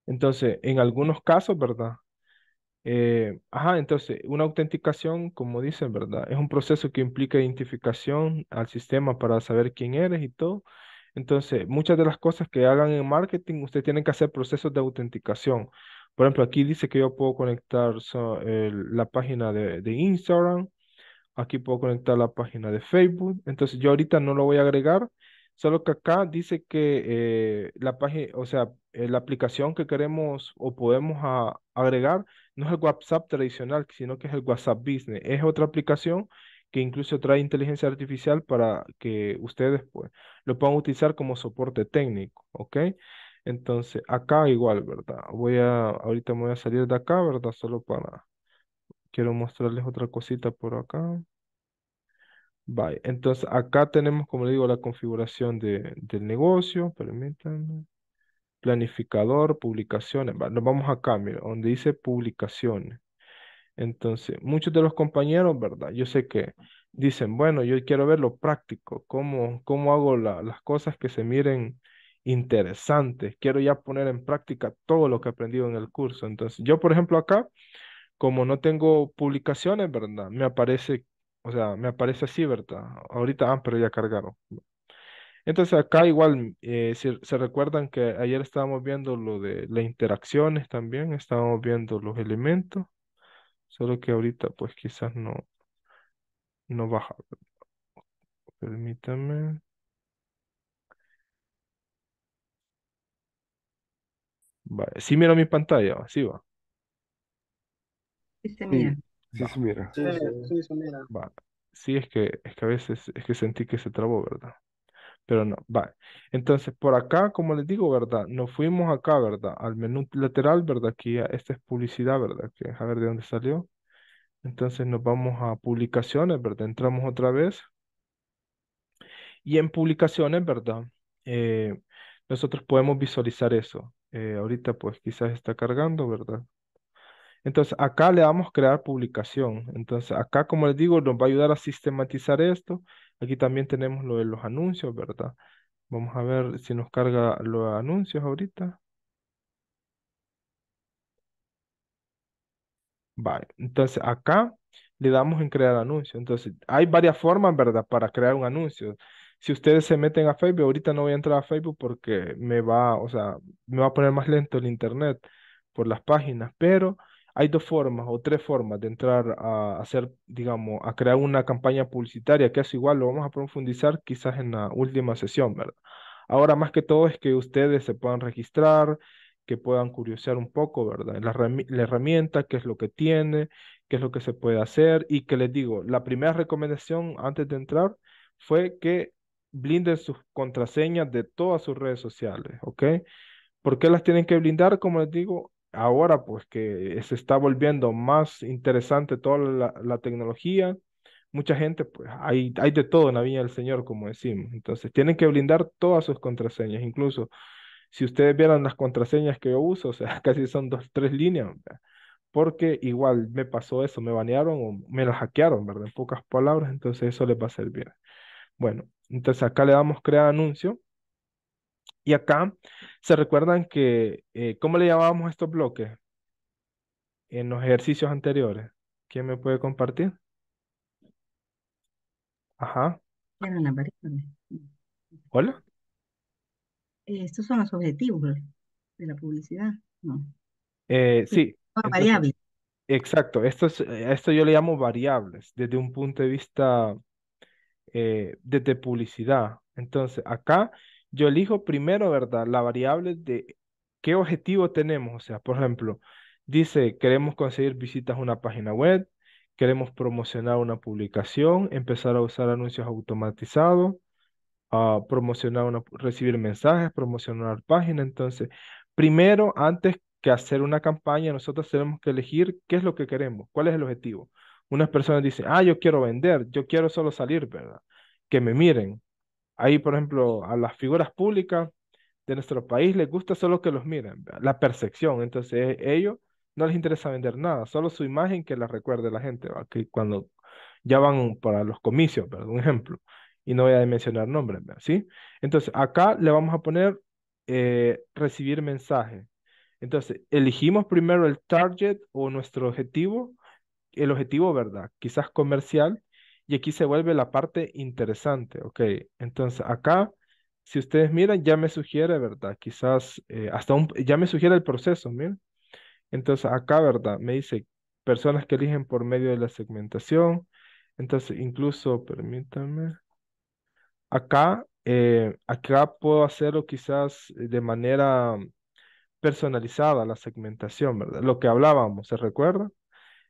entonces, en algunos casos, ¿verdad? Eh, ajá, entonces, una autenticación, como dicen, ¿verdad? Es un proceso que implica identificación al sistema para saber quién eres y todo. Entonces, muchas de las cosas que hagan en marketing, ustedes tienen que hacer procesos de autenticación. Por ejemplo, aquí dice que yo puedo conectar la página de, Instagram, aquí puedo conectar la página de Facebook, entonces yo ahorita no lo voy a agregar, solo que acá dice que eh, la página, o sea, eh, la aplicación que queremos o podemos agregar no es el WhatsApp tradicional, sino que es el WhatsApp Business, es otra aplicación que incluso trae inteligencia artificial para que ustedes pues, lo puedan utilizar como soporte técnico, ¿ok? Entonces, acá igual, ¿verdad? Voy a, ahorita me voy a salir de acá, ¿verdad? Solo para, quiero mostrarles otra cosita por acá. Bye. entonces acá tenemos, como le digo, la configuración de, del negocio, permítanme. Planificador, publicaciones, nos vamos acá, mira, donde dice publicaciones. Entonces, muchos de los compañeros, ¿verdad? Yo sé que dicen, bueno, yo quiero ver lo práctico, cómo, hago las cosas que se miren interesantes, quiero ya poner en práctica todo lo que he aprendido en el curso. Entonces, yo, por ejemplo, acá, como no tengo publicaciones, ¿verdad? Me aparece, o sea, me aparece así, ¿verdad? Ahorita, ah, pero ya cargaron. Entonces acá igual, eh, si se recuerdan que ayer estábamos viendo lo de las interacciones también, estábamos viendo los elementos. Solo que ahorita pues quizás no, no baja. Permítame. Vale, sí mira mi pantalla, sí va. Sí se Sí, mira. Sí, Sí, es que, es que a veces es que sentí que se trabó, ¿verdad? Pero no, vale. Entonces, por acá, como les digo, ¿verdad? Nos fuimos acá, ¿verdad? Al menú lateral, ¿verdad? aquí esta es publicidad, ¿verdad? Que a ver de dónde salió. Entonces nos vamos a publicaciones, ¿verdad? Entramos otra vez. Y en publicaciones, ¿verdad? Eh, nosotros podemos visualizar eso. Eh, ahorita pues quizás está cargando, ¿verdad? Entonces acá le damos crear publicación. Entonces acá, como les digo, nos va a ayudar a sistematizar esto Aquí también tenemos lo de los anuncios, ¿verdad? Vamos a ver si nos carga los anuncios ahorita. Vale, entonces acá le damos en crear anuncio. Entonces, hay varias formas, ¿verdad? Para crear un anuncio. Si ustedes se meten a Facebook, ahorita no voy a entrar a Facebook porque me va, o sea, me va a poner más lento el internet por las páginas, pero hay dos formas o tres formas de entrar a hacer, digamos, a crear una campaña publicitaria, que es igual, lo vamos a profundizar quizás en la última sesión, ¿verdad? Ahora más que todo es que ustedes se puedan registrar, que puedan curiosear un poco, ¿verdad? La, la herramienta, qué es lo que tiene, qué es lo que se puede hacer y que les digo, la primera recomendación antes de entrar fue que blinden sus contraseñas de todas sus redes sociales, ¿ok? ¿Por qué las tienen que blindar? Como les digo, ahora pues que se está volviendo más interesante toda la, tecnología, mucha gente, pues hay, hay de todo en la Viña del Señor, como decimos. Entonces tienen que blindar todas sus contraseñas, incluso si ustedes vieran las contraseñas que yo uso, o sea, casi son dos, tres líneas, porque igual me pasó eso, me banearon o me la hackearon, ¿verdad? En pocas palabras, entonces eso les va a servir. Bueno, entonces acá le damos crear anuncio y acá se recuerdan que, eh, ¿cómo le llamábamos estos bloques en los ejercicios anteriores? ¿Quién me puede compartir? Ajá. Hola. Eh, estos son los objetivos de la publicidad, eh, sí. variables. Exacto. Esto, esto yo le llamo variables desde un punto de vista desde publicidad. Entonces, acá yo elijo primero, ¿verdad? La variable de qué objetivo tenemos. O sea, por ejemplo, dice, queremos conseguir visitas a una página web, queremos promocionar una publicación, empezar a usar anuncios automatizados, a ah, promocionar una, recibir mensajes, promocionar página Entonces, primero, antes que hacer una campaña, nosotros tenemos que elegir qué es lo que queremos, cuál es el objetivo. Unas personas dicen, ah, yo quiero vender, yo quiero solo salir, ¿verdad? Que me miren. Ahí, por ejemplo, a las figuras públicas de nuestro país les gusta solo que los miren, la percepción. Entonces, ellos no les interesa vender nada, solo su imagen que la recuerde la gente, cuando ya van para los comicios, ¿verdad? un ejemplo, y no voy a mencionar nombres, ¿sí? Entonces, acá le vamos a poner eh, recibir mensaje. Entonces, elegimos primero el target o nuestro objetivo, el objetivo, ¿verdad? Quizás comercial, y aquí se vuelve la parte interesante, ¿ok? Entonces acá, si ustedes miran, ya me sugiere, ¿verdad? Quizás eh, hasta un, ya me sugiere el proceso, miren. Entonces acá, ¿verdad? Me dice personas que eligen por medio de la segmentación. Entonces incluso, permítanme, acá, eh, acá puedo hacerlo quizás de manera mm, personalizada la segmentación, ¿verdad? Lo que hablábamos, ¿se recuerda?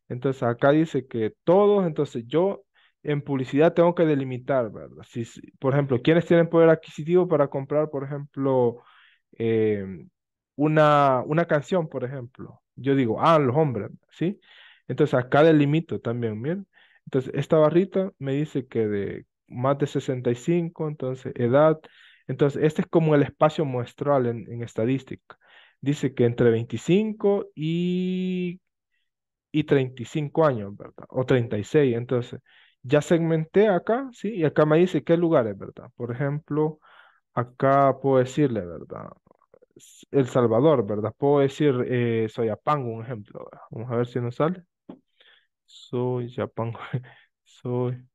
Entonces acá dice que todos, entonces yo en publicidad tengo que delimitar, ¿verdad? Si, por ejemplo, ¿quiénes tienen poder adquisitivo para comprar, por ejemplo, em, una, una canción, por ejemplo? Yo digo, ah, los hombres, ¿sí? Entonces acá delimito también, ¿Bien? Entonces esta barrita me dice que de más de 65, entonces edad. Entonces este es como el espacio muestral en, estadística. Dice que entre 25 y, y 35 años, ¿verdad? O 36, entonces ya segmenté acá, ¿sí? Y acá me dice qué lugares, ¿verdad? Por ejemplo, acá puedo decirle, ¿verdad? El Salvador, ¿verdad? Puedo decir eh, Soyapango, un ejemplo. ¿verdad? Vamos a ver si nos sale. Soy Soy.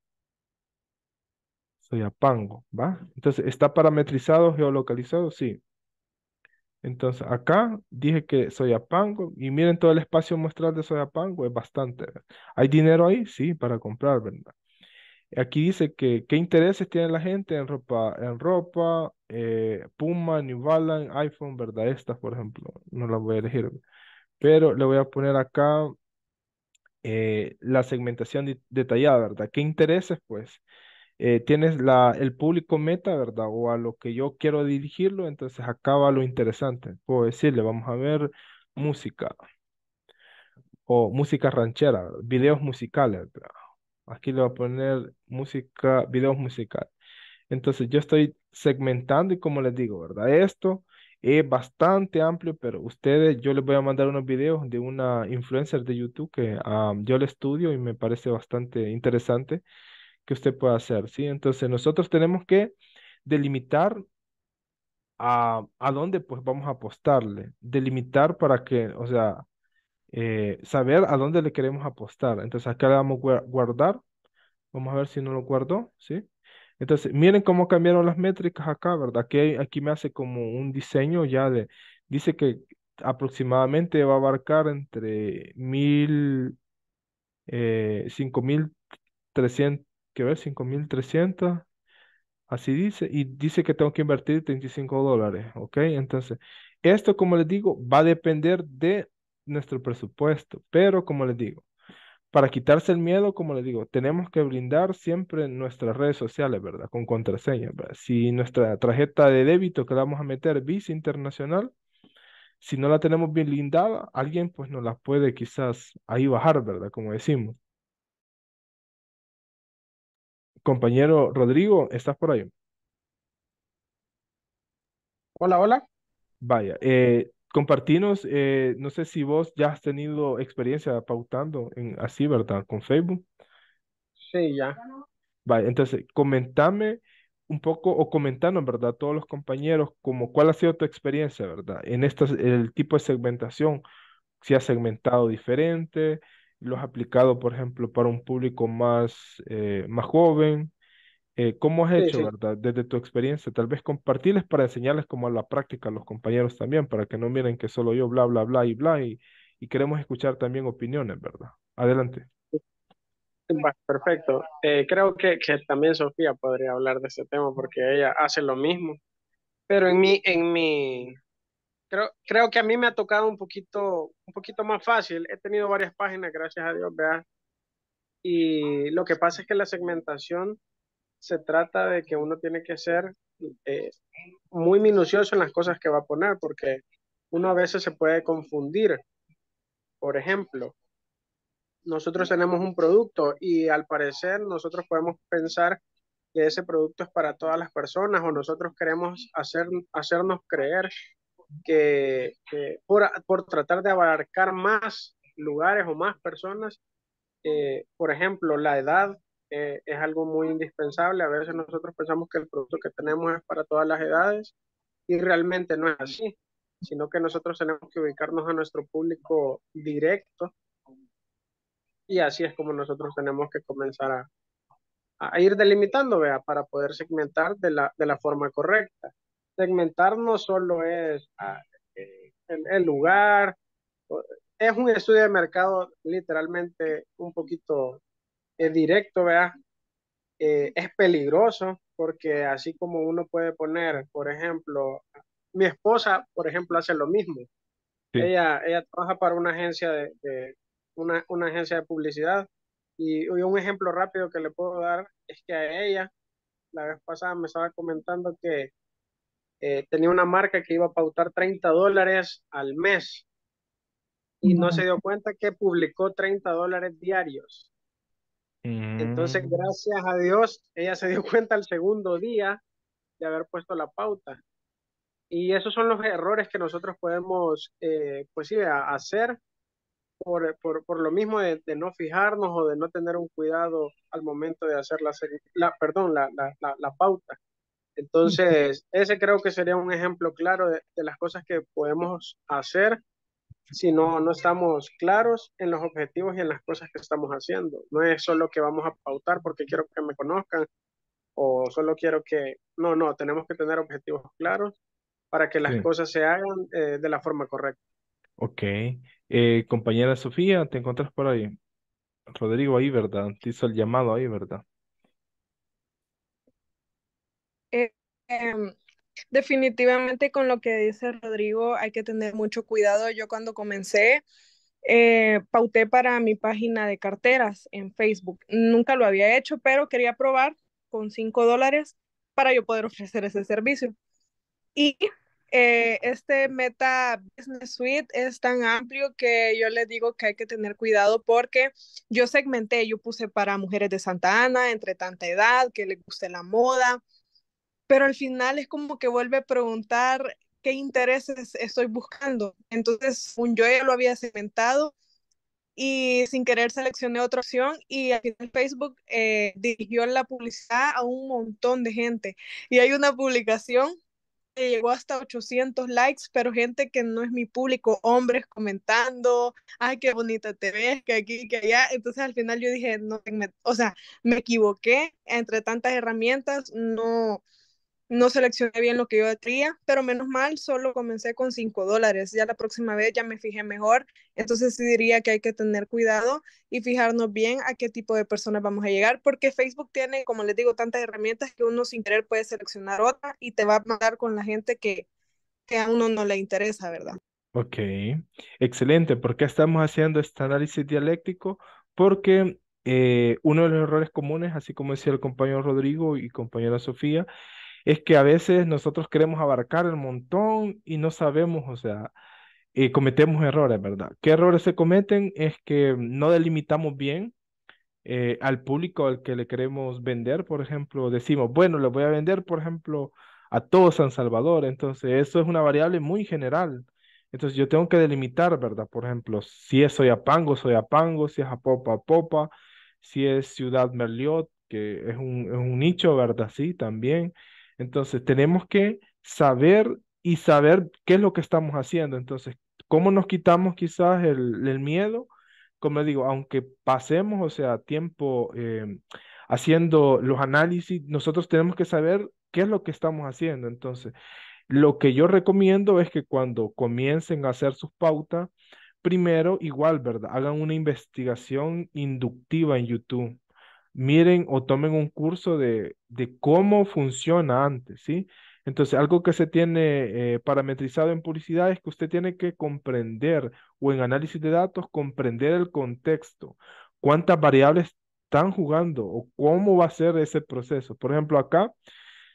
Soyapango, ¿va? Entonces, ¿está parametrizado, geolocalizado? Sí. Entonces, acá dije que Soyapango, y miren todo el espacio muestral de Soyapango, es bastante. ¿Hay dinero ahí? Sí, para comprar, ¿verdad? Aquí dice que qué intereses tiene la gente en ropa, en ropa, eh, Puma, New Balance, iPhone, ¿verdad? Estas, por ejemplo, no las voy a elegir. Pero le voy a poner acá eh, la segmentación detallada, ¿verdad? ¿Qué intereses, pues? Eh, tienes la, el público meta, ¿verdad? O a lo que yo quiero dirigirlo, entonces acá va lo interesante. Puedo decirle, vamos a ver música o música ranchera, videos musicales, ¿verdad? Aquí le voy a poner música, videos musicales. Entonces yo estoy segmentando y como les digo, ¿verdad? Esto es bastante amplio, pero ustedes, yo les voy a mandar unos videos de una influencer de YouTube que ah, yo le estudio y me parece bastante interesante que usted pueda hacer, ¿sí? Entonces nosotros tenemos que delimitar a, ah, a dónde pues vamos a apostarle, delimitar para que, o sea, eh, saber a dónde le queremos apostar. Entonces acá le damos guardar. Vamos a ver si no lo guardó, ¿sí? Entonces, miren cómo cambiaron las métricas acá, ¿verdad? Aquí, aquí me hace como un diseño ya de, dice que aproximadamente va a abarcar entre mil, eh, cinco mil trescientos, que ver, cinco mil trescientos, así dice, y dice que tengo que invertir 35 dólares, ¿ok? Entonces, esto, como les digo, va a depender de nuestro presupuesto, pero como les digo, para quitarse el miedo, como les digo, tenemos que blindar siempre nuestras redes sociales, ¿verdad? Con contraseña. ¿verdad? Si nuestra tarjeta de débito que la vamos a meter, Visa Internacional, si no la tenemos bien blindada, alguien pues nos la puede quizás ahí bajar, ¿verdad? Como decimos. Compañero Rodrigo, ¿estás por ahí? Hola, hola. Vaya, eh, compartinos, eh, no sé si vos ya has tenido experiencia pautando en, así, ¿verdad? Con Facebook. Sí, ya. Vale, entonces comentame un poco o comentanos, ¿verdad? Todos los compañeros, como cuál ha sido tu experiencia, ¿verdad? En este, el tipo de segmentación, si ha segmentado diferente, lo has aplicado, por ejemplo, para un público más, eh, más joven, eh, ¿Cómo has hecho, verdad? Desde tu experiencia, tal vez compartirles para enseñarles como a la práctica a los compañeros también, para que no miren que solo yo bla, bla, bla y bla, y, y queremos escuchar también opiniones, ¿verdad? Adelante. Perfecto. Eh, creo que, que, también Sofía podría hablar de este tema porque ella hace lo mismo, pero en mi, en mi, creo, creo que a mí me ha tocado un poquito, un poquito más fácil. He tenido varias páginas, gracias a Dios, ¿verdad? Y lo que pasa es que la segmentación se trata de que uno tiene que ser eh, muy minucioso en las cosas que va a poner, porque uno a veces se puede confundir. Por ejemplo, nosotros tenemos un producto y al parecer nosotros podemos pensar que ese producto es para todas las personas o nosotros queremos hacer, hacernos creer que, por, tratar de abarcar más lugares o más personas, eh, por ejemplo, la edad eh, es algo muy indispensable. A veces nosotros pensamos que el producto que tenemos es para todas las edades y realmente no es así, sino que nosotros tenemos que ubicarnos a nuestro público directo y así es como nosotros tenemos que comenzar a, ir delimitando, vea, para poder segmentar de la, de la forma correcta. Segmentar no solo es ah, eh, el lugar, es un estudio de mercado literalmente un poquito es directo, vea, eh, es peligroso porque así como uno puede poner, por ejemplo, mi esposa, por ejemplo, hace lo mismo. Ella, ella trabaja para una agencia de, una, una, agencia de publicidad y, un ejemplo rápido que le puedo dar es que a ella, la vez pasada me estaba comentando que eh, tenía una marca que iba a pautar 30 dólares al mes y no. se dio cuenta que publicó 30 dólares diarios. Entonces, mm. gracias a Dios, ella se dio cuenta el segundo día de haber puesto la pauta. Y esos son los errores que nosotros podemos, eh, pues sí, hacer por, por, lo mismo de, no fijarnos o de no tener un cuidado al momento de hacer la, la perdón, la, pauta. Entonces, ese creo que sería un ejemplo claro de, de las cosas que podemos hacer si no, no estamos claros en los objetivos y en las cosas que estamos haciendo. No es solo que vamos a pautar porque quiero que me conozcan o solo quiero que... No, no, tenemos que tener objetivos claros para que las cosas se hagan eh, de la forma correcta. Ok. Eh, compañera Sofía, ¿te encuentras por ahí? Rodrigo ahí, ¿verdad? Te hizo el llamado ahí, ¿verdad? Eh, em, definitivamente con lo que dice Rodrigo hay que tener mucho cuidado. Yo cuando comencé, eh, pauté para mi página de carteras en Facebook. Nunca lo había hecho, pero quería probar con 5 dólares para yo poder ofrecer ese servicio. Y eh, este Meta Business Suite es tan amplio que yo les digo que hay que tener cuidado porque yo segmenté, yo puse para mujeres de Santa Ana, entre tanta edad, que les guste la moda, pero al final es como que vuelve a preguntar qué intereses estoy buscando. Entonces, un yo ya lo había segmentado y sin querer seleccioné otra opción y al final Facebook eh, dirigió la publicidad a un montón de gente. Y hay una publicación que llegó hasta 800 likes, pero gente que no es mi público, hombres comentando, ay, qué bonita te ves, que aquí, que allá. Entonces al final yo dije, no, o sea, me equivoqué entre tantas herramientas, no, no seleccioné bien lo que yo quería, pero menos mal, solo comencé con 5 dólares. Ya la próxima vez ya me fijé mejor. Entonces sí diría que hay que tener cuidado y fijarnos bien a qué tipo de personas vamos a llegar, porque Facebook tiene, como les digo, tantas herramientas que uno sin querer puede seleccionar otra y te va a mandar con la gente que, que a uno no le interesa, ¿verdad? Ok, excelente. ¿Por qué estamos haciendo este análisis dialéctico? Porque eh, uno de los errores comunes, así como decía el compañero Rodrigo y compañera Sofía, es que a veces nosotros queremos abarcar el montón y no sabemos, o sea, eh, cometemos errores, ¿verdad? ¿Qué errores se cometen? Es que no delimitamos bien eh, al público al que le queremos vender, por ejemplo, decimos, bueno, le voy a vender, por ejemplo, a todo San Salvador, entonces eso es una variable muy general. Entonces yo tengo que delimitar, ¿verdad? Por ejemplo, si es Soyapango, Soyapango, si es Apopa, Popa, si es Ciudad Merliot, que es un, es un nicho, ¿verdad? Sí, también. Entonces, tenemos que saber y saber qué es lo que estamos haciendo. Entonces, ¿cómo nos quitamos quizás el, miedo? Como digo, aunque pasemos, o sea, tiempo em, haciendo los análisis, nosotros tenemos que saber qué es lo que estamos haciendo. Entonces, lo que yo recomiendo es que cuando comiencen a hacer sus pautas, primero, igual, ¿verdad? Hagan una investigación inductiva en YouTube miren o tomen un curso de, cómo funciona antes, ¿sí? Entonces, algo que se tiene eh, parametrizado en publicidad es que usted tiene que comprender o en análisis de datos, comprender el contexto, cuántas variables están jugando o cómo va a ser ese proceso. Por ejemplo, acá,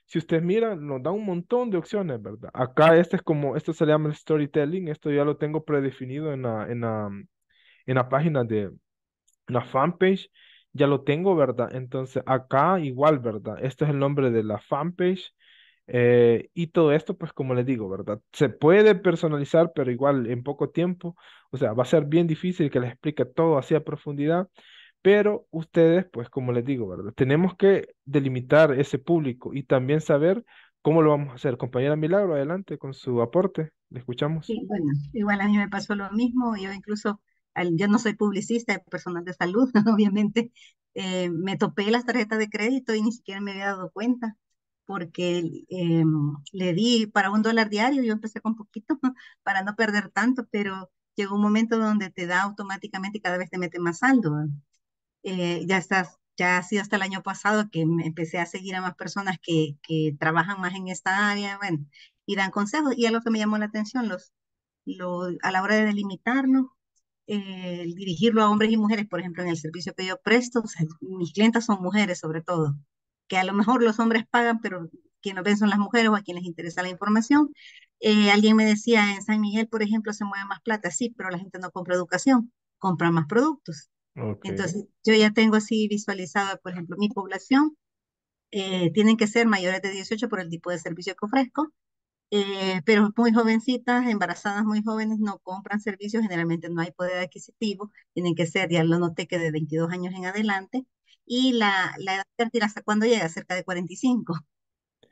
si usted mira, nos da un montón de opciones, ¿verdad? Acá este es como, esto se llama el storytelling, esto ya lo tengo predefinido en la, en la página de la fanpage ya lo tengo, ¿verdad? Entonces acá igual, ¿verdad? Este es el nombre de la fanpage. Eh, y todo esto, pues como les digo, ¿verdad? Se puede personalizar, pero igual en poco tiempo, o sea, va a ser bien difícil que les explique todo así a profundidad, pero ustedes, pues como les digo, ¿verdad? Tenemos que delimitar ese público y también saber cómo lo vamos a hacer. Compañera Milagro, adelante con su aporte, le escuchamos. Sí, bueno, igual a mí me pasó lo mismo, yo incluso yo no soy publicista de personal de salud, obviamente, eh, me topé las tarjetas de crédito y ni siquiera me había dado cuenta porque em, le di para un dólar diario, yo empecé con poquito para no perder tanto, pero llegó un momento donde te da automáticamente y cada vez te mete más saldo. Eh, ya estás, ya ha sido hasta el año pasado que me empecé a seguir a más personas que, que trabajan más en esta área, bueno, y dan consejos. Y algo que me llamó la atención, los, a la hora de delimitarlo, eh, dirigirlo a hombres y mujeres, por ejemplo, en el servicio que yo presto, mis clientas son mujeres sobre todo, que a lo mejor los hombres pagan, pero quienes ven son las mujeres o a quienes les interesa la información. Eh, alguien me decía, en San Miguel, por ejemplo, se mueve más plata, sí, pero la gente no compra educación, compra más productos. Entonces, yo ya tengo así visualizado, por ejemplo, mi población, eh, tienen que ser mayores de 18 por el tipo de servicio que ofrezco eh, pero muy jovencitas, embarazadas muy jóvenes, no compran servicios, generalmente no hay poder adquisitivo, tienen que ser, ya lo noté, que de 22 años en adelante, y la, la edad fértil hasta cuando llega, cerca de 45.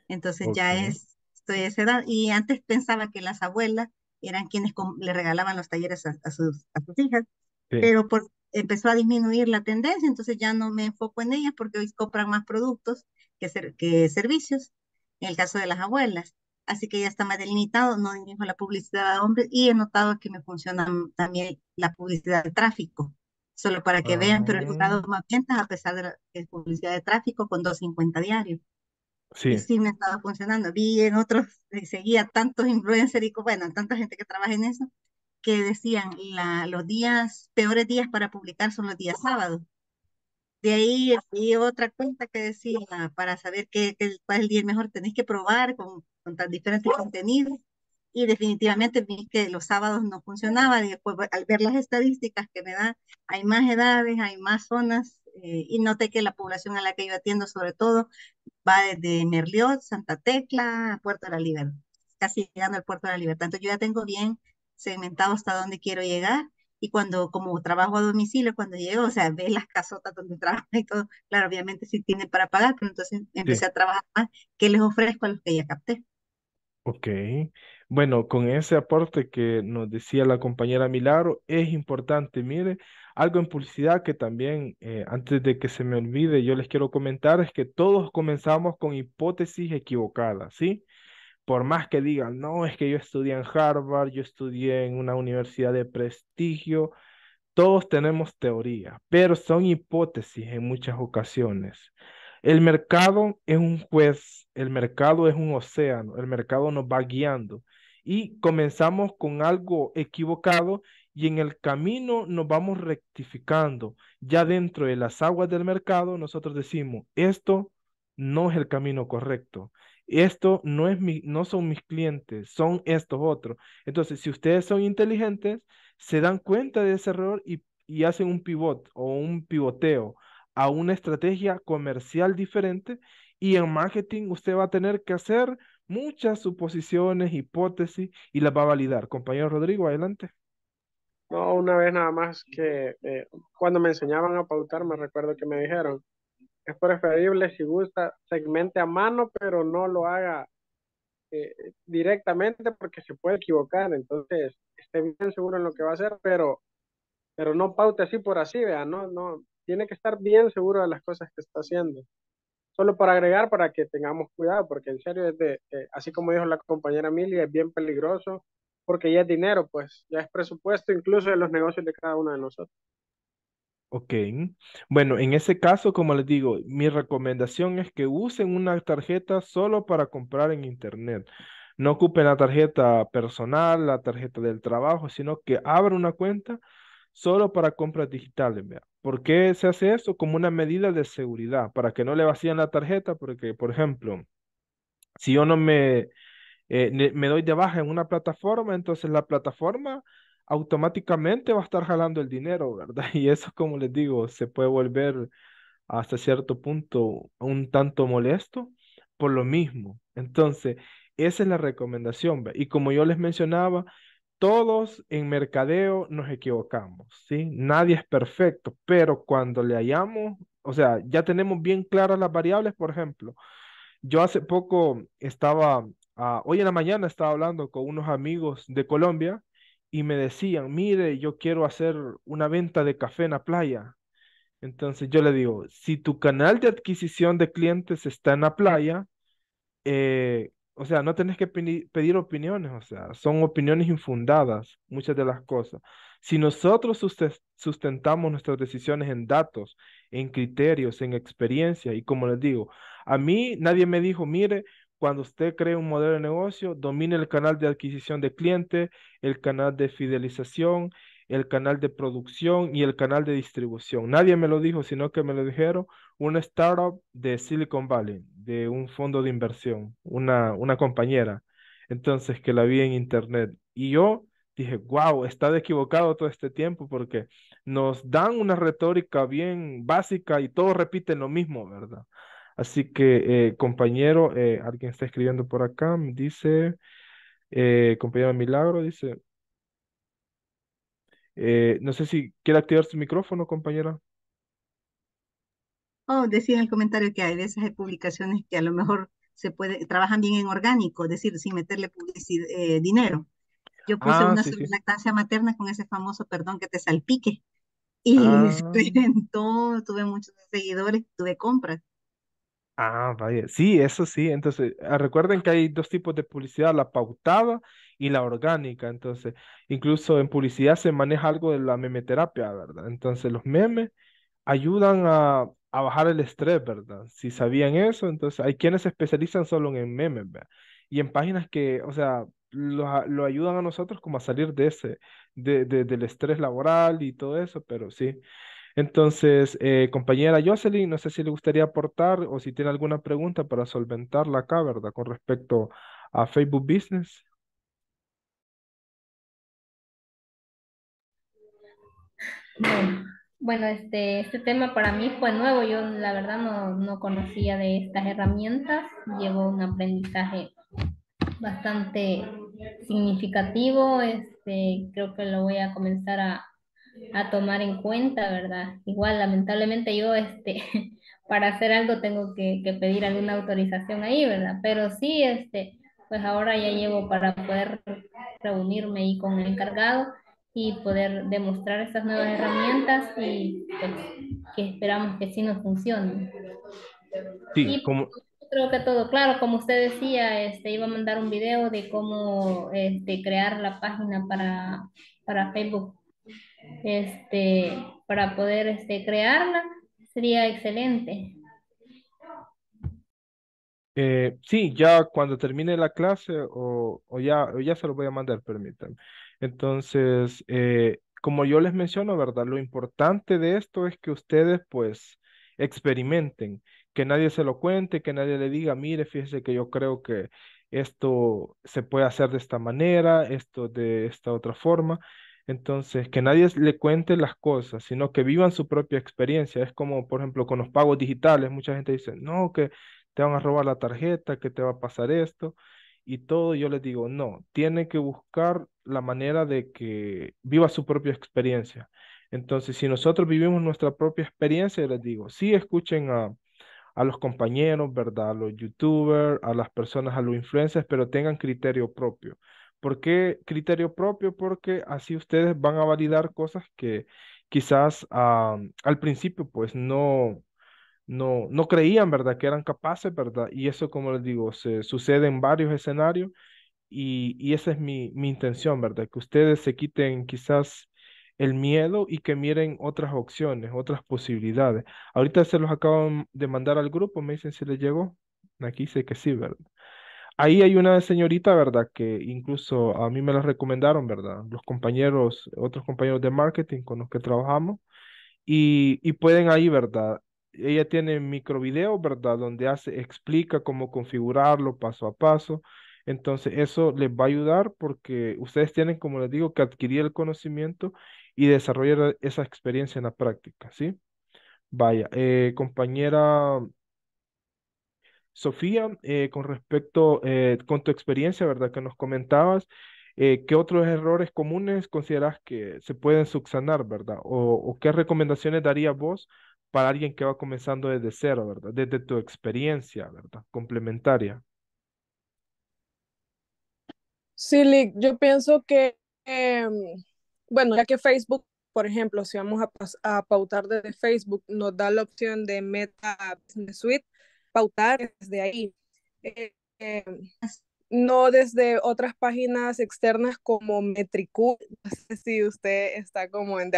Entonces ya es, estoy a esa edad, y antes pensaba que las abuelas eran quienes le regalaban los talleres a, sus, a sus, hijas, pero por, empezó a disminuir la tendencia, entonces ya no me enfoco en ellas porque hoy compran más productos que, ser, que servicios, en el caso de las abuelas así que ya está más delimitado, no dirijo la publicidad a hombres y he notado que me funciona también la publicidad de tráfico, solo para que vean, ah, pero he notado más ventas a pesar de la publicidad de tráfico con 250 diarios. Sí. sí me estaba funcionando. Vi en otros, eh, seguía tantos influencers y bueno, tanta gente que trabaja en eso, que decían la, los días, peores días para publicar son los días sábados. De ahí eh, y otra cuenta que decía, para saber qué, cuál es el día mejor, tenés que probar con, con tan diferentes contenidos. Y definitivamente vi que los sábados no funcionaba. Y después, al ver las estadísticas que me da, hay más edades, hay más zonas. Eh, y noté que la población a la que yo atiendo, sobre todo, va desde Merliot, Santa Tecla, Puerto de la Libertad, casi llegando al Puerto de la Libertad. Entonces, yo ya tengo bien segmentado hasta dónde quiero llegar y cuando como trabajo a domicilio, cuando llego, o sea, ve las casotas donde trabajo y todo, claro, obviamente sí tiene para pagar, pero entonces empecé a trabajar más, ¿qué les ofrezco a los que ya capté? Ok, bueno, con ese aporte que nos decía la compañera Milaro, es importante, mire, algo en publicidad que también, eh, antes de que se me olvide, yo les quiero comentar, es que todos comenzamos con hipótesis equivocadas, ¿sí? por más que digan, no, es que yo estudié en Harvard, yo estudié en una universidad de prestigio, todos tenemos teoría, pero son hipótesis en muchas ocasiones. El mercado es un juez, el mercado es un océano, el mercado nos va guiando y comenzamos con algo equivocado y en el camino nos vamos rectificando. Ya dentro de las aguas del mercado nosotros decimos, esto no es el camino correcto. Esto no, es mi, no son mis clientes, son estos otros. Entonces, si ustedes son inteligentes, se dan cuenta de ese error y, hacen un pivot o un pivoteo a una estrategia comercial diferente y en marketing usted va a tener que hacer muchas suposiciones, hipótesis y las va a validar. Compañero Rodrigo, adelante. No, una vez nada más que eh, cuando me enseñaban a pautar, me recuerdo que me dijeron, es preferible, si gusta, segmente a mano, pero no lo haga eh, directamente porque se puede equivocar. Entonces, esté bien seguro en lo que va a hacer, pero, pero no paute así por así, vea, no, no, tiene que estar bien seguro de las cosas que está haciendo. Solo para agregar, para que tengamos cuidado, porque en serio, eh, así como dijo la compañera Milly es bien peligroso porque ya es dinero, pues ya es presupuesto incluso de los negocios de cada uno de nosotros. Ok. Bueno, en ese caso, como les digo, mi recomendación es que usen una tarjeta solo para comprar en Internet. No ocupen la tarjeta personal, la tarjeta del trabajo, sino que abran una cuenta solo para compras digitales. ¿Por qué se hace eso? Como una medida de seguridad, para que no le vacíen la tarjeta, porque, por ejemplo, si yo no me, eh, me doy de baja en una plataforma, entonces la plataforma automáticamente va a estar jalando el dinero, ¿verdad? Y eso, como les digo, se puede volver hasta cierto punto un tanto molesto por lo mismo. Entonces, esa es la recomendación. Y como yo les mencionaba, todos en mercadeo nos equivocamos, ¿sí? Nadie es perfecto, pero cuando le hallamos, o sea, ya tenemos bien claras las variables, por ejemplo. Yo hace poco estaba, ah, hoy en la mañana estaba hablando con unos amigos de Colombia y me decían, mire, yo quiero hacer una venta de café en la playa. Entonces yo le digo, si tu canal de adquisición de clientes está en la playa, eh, o sea, no tenés que pedir opiniones, o sea, son opiniones infundadas, muchas de las cosas. Si nosotros sustentamos nuestras decisiones en datos, en criterios, en experiencia, y como les digo, a mí nadie me dijo, mire, cuando usted cree un modelo de negocio, domine el canal de adquisición de cliente, el canal de fidelización, el canal de producción y el canal de distribución. Nadie me lo dijo, sino que me lo dijeron una startup de Silicon Valley, de un fondo de inversión, una, una compañera. Entonces, que la vi en internet. Y yo dije, wow, está equivocado todo este tiempo porque nos dan una retórica bien básica y todos repiten lo mismo, ¿verdad? Así que, eh, compañero, eh, alguien está escribiendo por acá, dice, eh, compañero Milagro, dice, no sé si quiere activar su micrófono, compañera. Oh, decía en el comentario que hay veces hay publicaciones que a lo mejor se puede, trabajan bien en orgánico, es decir, sin meterle dinero. Yo puse ah, una sublactancia materna con ese famoso perdón que te salpique. Y ah. estoy en todo, tuve muchos seguidores, tuve compras Ah, vaya. Sí, eso sí. Entonces, ah, recuerden que hay dos tipos de publicidad, la pautada y la orgánica. Entonces, incluso en publicidad se maneja algo de la memeterapia, ¿verdad? Entonces, los memes ayudan a, a bajar el estrés, ¿verdad? Si sabían eso, entonces hay quienes se especializan solo en memes, ¿verdad? Y en páginas que, o sea, lo, ayudan a nosotros como a salir de ese, de, de, del estrés laboral y todo eso, pero sí. Entonces, eh, compañera Jocelyn, no sé si le gustaría aportar o si tiene alguna pregunta para solventarla acá, ¿verdad? Con respecto a Facebook Business. Bueno, este, este tema para mí fue nuevo. Yo la verdad no, conocía de estas herramientas. Llevo un aprendizaje bastante significativo. Este, creo que lo voy a comenzar a, a tomar en cuenta, ¿verdad? Igual, lamentablemente yo, este, para hacer algo tengo que, pedir alguna autorización ahí, ¿verdad? Pero sí, este, pues ahora ya llevo para poder reunirme ahí con el encargado y poder demostrar estas nuevas herramientas y pues, que esperamos que sí nos funcione. Sí, Creo que todo, claro, como usted decía, este, iba a mandar un video de cómo este, crear la página para, para Facebook este, para poder este, crearla, sería excelente. Eh, sí, ya cuando termine la clase o, o ya, o ya se lo voy a mandar, permítanme. Entonces, eh, como yo les menciono, ¿verdad? Lo importante de esto es que ustedes pues experimenten, que nadie se lo cuente, que nadie le diga, mire, fíjese que yo creo que esto se puede hacer de esta manera, esto de esta otra forma, entonces, que nadie le cuente las cosas, sino que vivan su propia experiencia. Es como, por ejemplo, con los pagos digitales, mucha gente dice, no, que te van a robar la tarjeta, que te va a pasar esto y todo. Yo les digo, no, tiene que buscar la manera de que viva su propia experiencia. Entonces, si nosotros vivimos nuestra propia experiencia, les digo, sí, escuchen a, a los compañeros, ¿verdad? A los youtubers, a las personas, a los influencers, pero tengan criterio propio. ¿Por qué criterio propio? Porque así ustedes van a validar cosas que quizás ah, al principio pues no, no, no creían, ¿verdad? Que eran capaces, ¿verdad? Y eso, como les digo, se sucede en varios escenarios y, esa es mi, mi intención, ¿verdad? Que ustedes se quiten quizás el miedo y que miren otras opciones, otras posibilidades. Ahorita se los acabo de mandar al grupo, me dicen si les llegó. Aquí sé que sí, ¿verdad? Ahí hay una señorita, ¿verdad? Que incluso a mí me la recomendaron, ¿verdad? Los compañeros, otros compañeros de marketing con los que trabajamos. Y, pueden ahí, ¿verdad? Ella tiene microvideo, ¿verdad? Donde hace, explica cómo configurarlo paso a paso. Entonces, eso les va a ayudar porque ustedes tienen, como les digo, que adquirir el conocimiento y desarrollar esa experiencia en la práctica, ¿sí? Vaya, eh, compañera Sofía, eh, con respecto eh, con tu experiencia, ¿verdad? Que nos comentabas, eh, ¿qué otros errores comunes consideras que se pueden subsanar, ¿verdad? O, qué recomendaciones darías vos para alguien que va comenzando desde cero, ¿verdad? Desde tu experiencia, ¿verdad? Complementaria. Sí, yo pienso que, em, bueno, ya que Facebook, por ejemplo, si vamos a, a pautar desde Facebook, nos da la opción de Meta Business Suite pautar desde ahí. Eh, eh, no desde otras páginas externas como Metricool. No sé si usted está como en,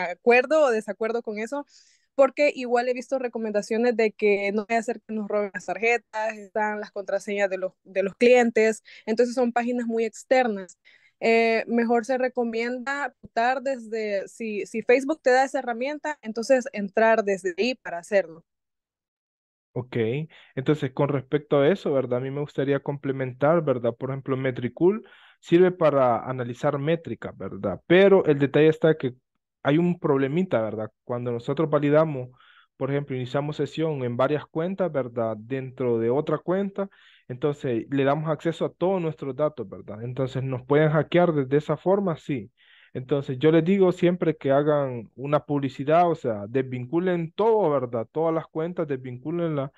acuerdo o desacuerdo con eso, porque igual he visto recomendaciones de que no voy a hacer que nos roben las tarjetas, están las contraseñas de los, de los clientes, entonces son páginas muy externas. Eh, mejor se recomienda pautar desde, si, si Facebook te da esa herramienta, entonces entrar desde ahí para hacerlo. Ok, entonces con respecto a eso, ¿verdad? A mí me gustaría complementar, ¿verdad? Por ejemplo, Metricool sirve para analizar métricas, ¿verdad? Pero el detalle está que hay un problemita, ¿verdad? Cuando nosotros validamos, por ejemplo, iniciamos sesión en varias cuentas, ¿verdad? Dentro de otra cuenta, entonces le damos acceso a todos nuestros datos, ¿verdad? Entonces nos pueden hackear desde esa forma, sí, entonces, yo les digo siempre que hagan una publicidad, o sea, desvinculen todo, ¿verdad? Todas las cuentas, desvinculenla.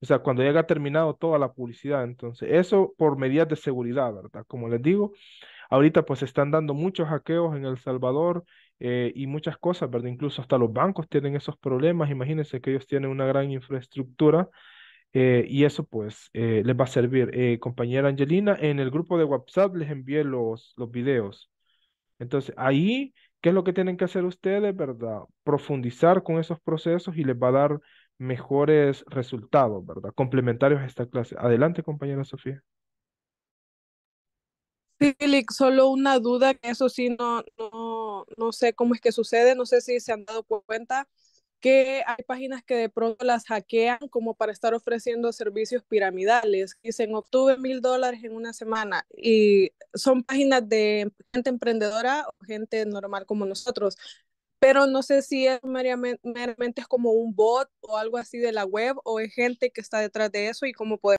O sea, cuando ya haya terminado toda la publicidad. Entonces, eso por medidas de seguridad, ¿verdad? Como les digo, ahorita pues están dando muchos hackeos en El Salvador eh, y muchas cosas, ¿verdad? Incluso hasta los bancos tienen esos problemas. Imagínense que ellos tienen una gran infraestructura. Eh, y eso pues eh, les va a servir. compañera Angelina, en el grupo de WhatsApp les envié los, los videos. Entonces, ahí, ¿qué es lo que tienen que hacer ustedes, verdad? Profundizar con esos procesos y les va a dar mejores resultados, ¿verdad? Complementarios a esta clase. Adelante, compañera Sofía. Sí, solo una duda, que eso sí, no, no, no sé cómo es que sucede, no sé si se han dado cuenta que hay páginas que de pronto las hackean como para estar ofreciendo servicios piramidales. Dicen, obtuve mil dólares en una semana y son páginas de gente emprendedora o gente normal como nosotros. Pero no sé si es meramente, es como un bot o algo así de la web o es gente que está detrás de eso y cómo podemos...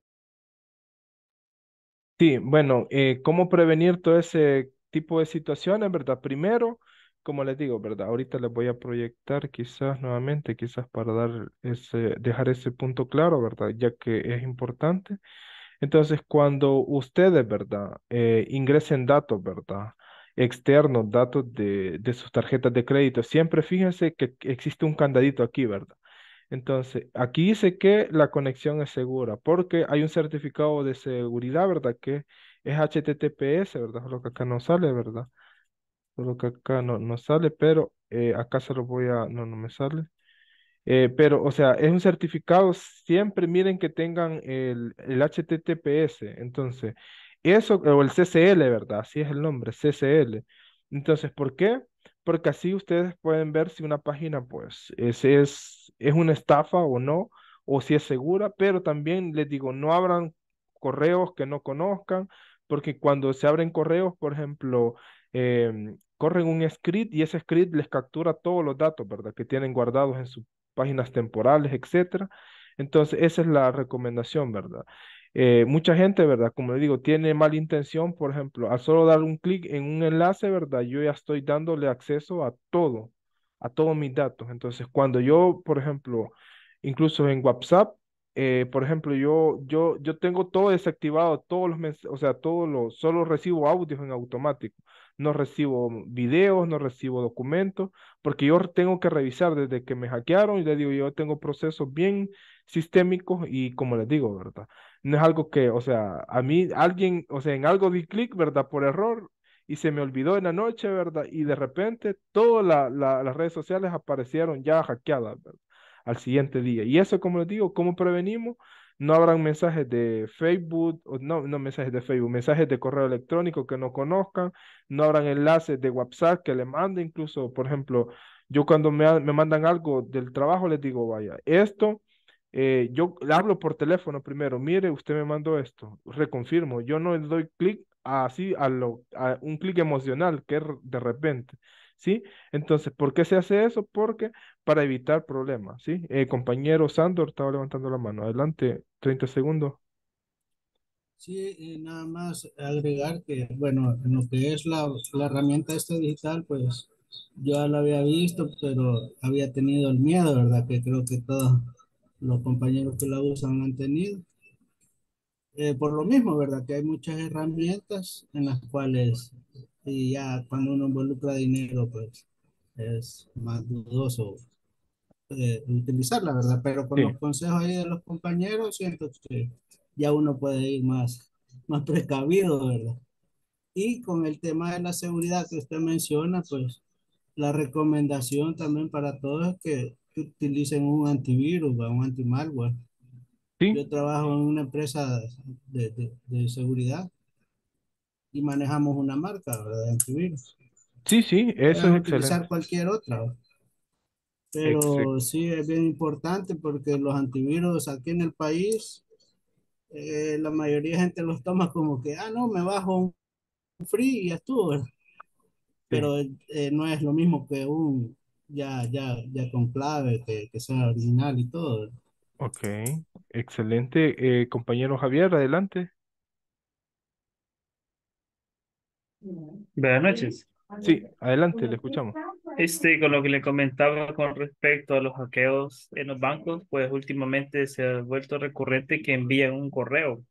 Sí, bueno, eh, ¿cómo prevenir todo ese tipo de situaciones, verdad? Primero, como les digo, ¿verdad? Ahorita les voy a proyectar quizás nuevamente, quizás para dar ese, dejar ese punto claro, ¿verdad? Ya que es importante. Entonces, cuando ustedes, ¿verdad? Eh, ingresen datos, ¿verdad? Externos, datos de, de sus tarjetas de crédito. Siempre fíjense que existe un candadito aquí, ¿verdad? Entonces, aquí dice que la conexión es segura porque hay un certificado de seguridad, ¿verdad? Que es HTTPS, ¿verdad? Lo que acá no sale, ¿verdad? Solo que acá no, no sale, pero eh, acá se lo voy a... No, no me sale. Eh, pero, o sea, es un certificado, siempre miren que tengan el, el HTTPS. Entonces, eso, o el CCL, ¿verdad? Así es el nombre, CCL. Entonces, ¿por qué? Porque así ustedes pueden ver si una página, pues, es, es, es una estafa o no, o si es segura, pero también les digo, no abran correos que no conozcan, porque cuando se abren correos, por ejemplo, eh, corren un script y ese script les captura todos los datos, ¿verdad? Que tienen guardados en sus páginas temporales, etcétera. Entonces, esa es la recomendación, ¿verdad? Eh, mucha gente, ¿verdad? Como le digo, tiene mala intención, por ejemplo, al solo dar un clic en un enlace, ¿verdad? Yo ya estoy dándole acceso a todo, a todos mis datos. Entonces, cuando yo, por ejemplo, incluso en WhatsApp, eh, por ejemplo, yo, yo, yo tengo todo desactivado, todos los o sea, todos los, solo recibo audios en automático, no recibo videos, no recibo documentos, porque yo tengo que revisar desde que me hackearon y les digo, yo tengo procesos bien sistémicos y como les digo, ¿verdad? No es algo que, o sea, a mí alguien, o sea, en algo di clic, ¿verdad? Por error, y se me olvidó en la noche, ¿verdad? Y de repente todas las redes sociales aparecieron ya hackeadas, ¿verdad? al siguiente día. Y eso, como les digo, ¿cómo prevenimos? No habrán mensajes de Facebook, no, no mensajes de Facebook, mensajes de correo electrónico que no conozcan, no habrán enlaces de WhatsApp que le manden, incluso, por ejemplo, yo cuando me, mandan algo del trabajo les digo, vaya, esto, eh, yo hablo por teléfono primero, mire, usted me mandó esto, reconfirmo, yo no le doy clic así a, lo, a un clic emocional que de repente, ¿sí? Entonces, ¿por qué se hace eso? Porque para evitar problemas, ¿sí? Eh, compañero Sandor estaba levantando la mano. Adelante, 30 segundos. Sí, eh, nada más agregar que, bueno, en lo que es la, herramienta esta digital, pues yo la había visto, pero había tenido el miedo, ¿verdad? Que creo que todos los compañeros que la usan han tenido. Eh, por lo mismo, ¿verdad? Que hay muchas herramientas en las cuales y ya cuando uno involucra dinero, pues es más dudoso eh, utilizarla, utilizar, la verdad. Pero con los consejos ahí de los compañeros, siento que ya uno puede ir más, más precavido, ¿verdad? Y con el tema de la seguridad que usted menciona, pues la recomendación también para todos es que, utilicen un antivirus, o un antimalware. ¿Sí? Yo trabajo en una empresa de, de seguridad y manejamos una marca, De antivirus. Sí, sí, eso es utilizar excelente. cualquier otra. Pero sí es bien importante porque los antivirus aquí en el país, eh, la mayoría de gente los toma como que, ah, no, me bajo un free y ya estuvo. Pero eh, no es lo mismo que un ya, ya, ya con clave, que, sea original y todo. Ok, excelente. Eh, compañero Javier, adelante. Buenas noches. Sí, adelante, le escuchamos. Este, con lo que le comentaba con respecto a los hackeos en los bancos, pues últimamente se ha vuelto recurrente que envían un correo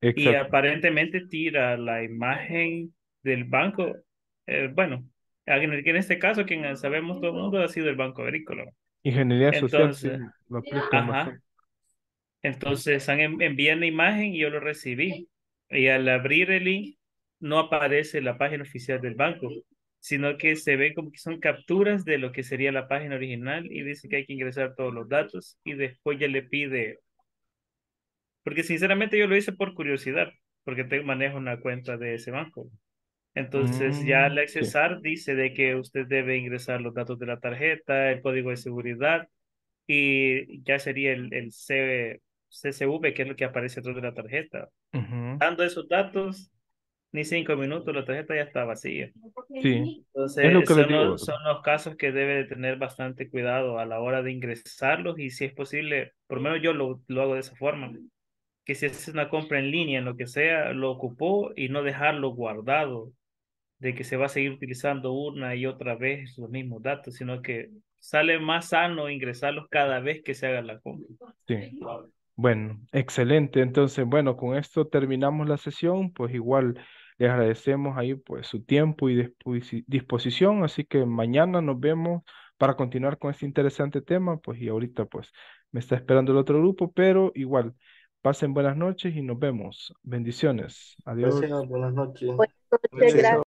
Exacto. y aparentemente tira la imagen del banco. Eh, bueno, en, en este caso, quien sabemos todo el mundo ha sido el Banco Agrícola. Ingeniería Social. Entonces, han, envían la imagen y yo lo recibí. Y al abrir el link, no aparece la página oficial del banco, sino que se ve como que son capturas de lo que sería la página original y dice que hay que ingresar todos los datos y después ya le pide, porque sinceramente yo lo hice por curiosidad, porque te manejo una cuenta de ese banco. Entonces mm, ya al accesar dice de que usted debe ingresar los datos de la tarjeta, el código de seguridad y ya sería el, el CCV, que es lo que aparece dentro de la tarjeta. Dando esos datos, ni cinco minutos, la tarjeta ya está vacía. Sí. Entonces, es lo que son, los, son, los, casos que debe de tener bastante cuidado a la hora de ingresarlos y si es posible, por lo menos yo lo, lo hago de esa forma, que si es una compra en línea, en lo que sea, lo ocupó y no dejarlo guardado, de que se va a seguir utilizando una y otra vez los mismos datos, sino que sale más sano ingresarlos cada vez que se haga la compra. Sí. Bueno, excelente. Entonces, bueno, con esto terminamos la sesión. Pues igual les agradecemos ahí pues su tiempo y disposición, así que mañana nos vemos para continuar con este interesante tema, pues y ahorita pues me está esperando el otro grupo, pero igual, pasen buenas noches y nos vemos. Bendiciones. Adiós. buenas noches.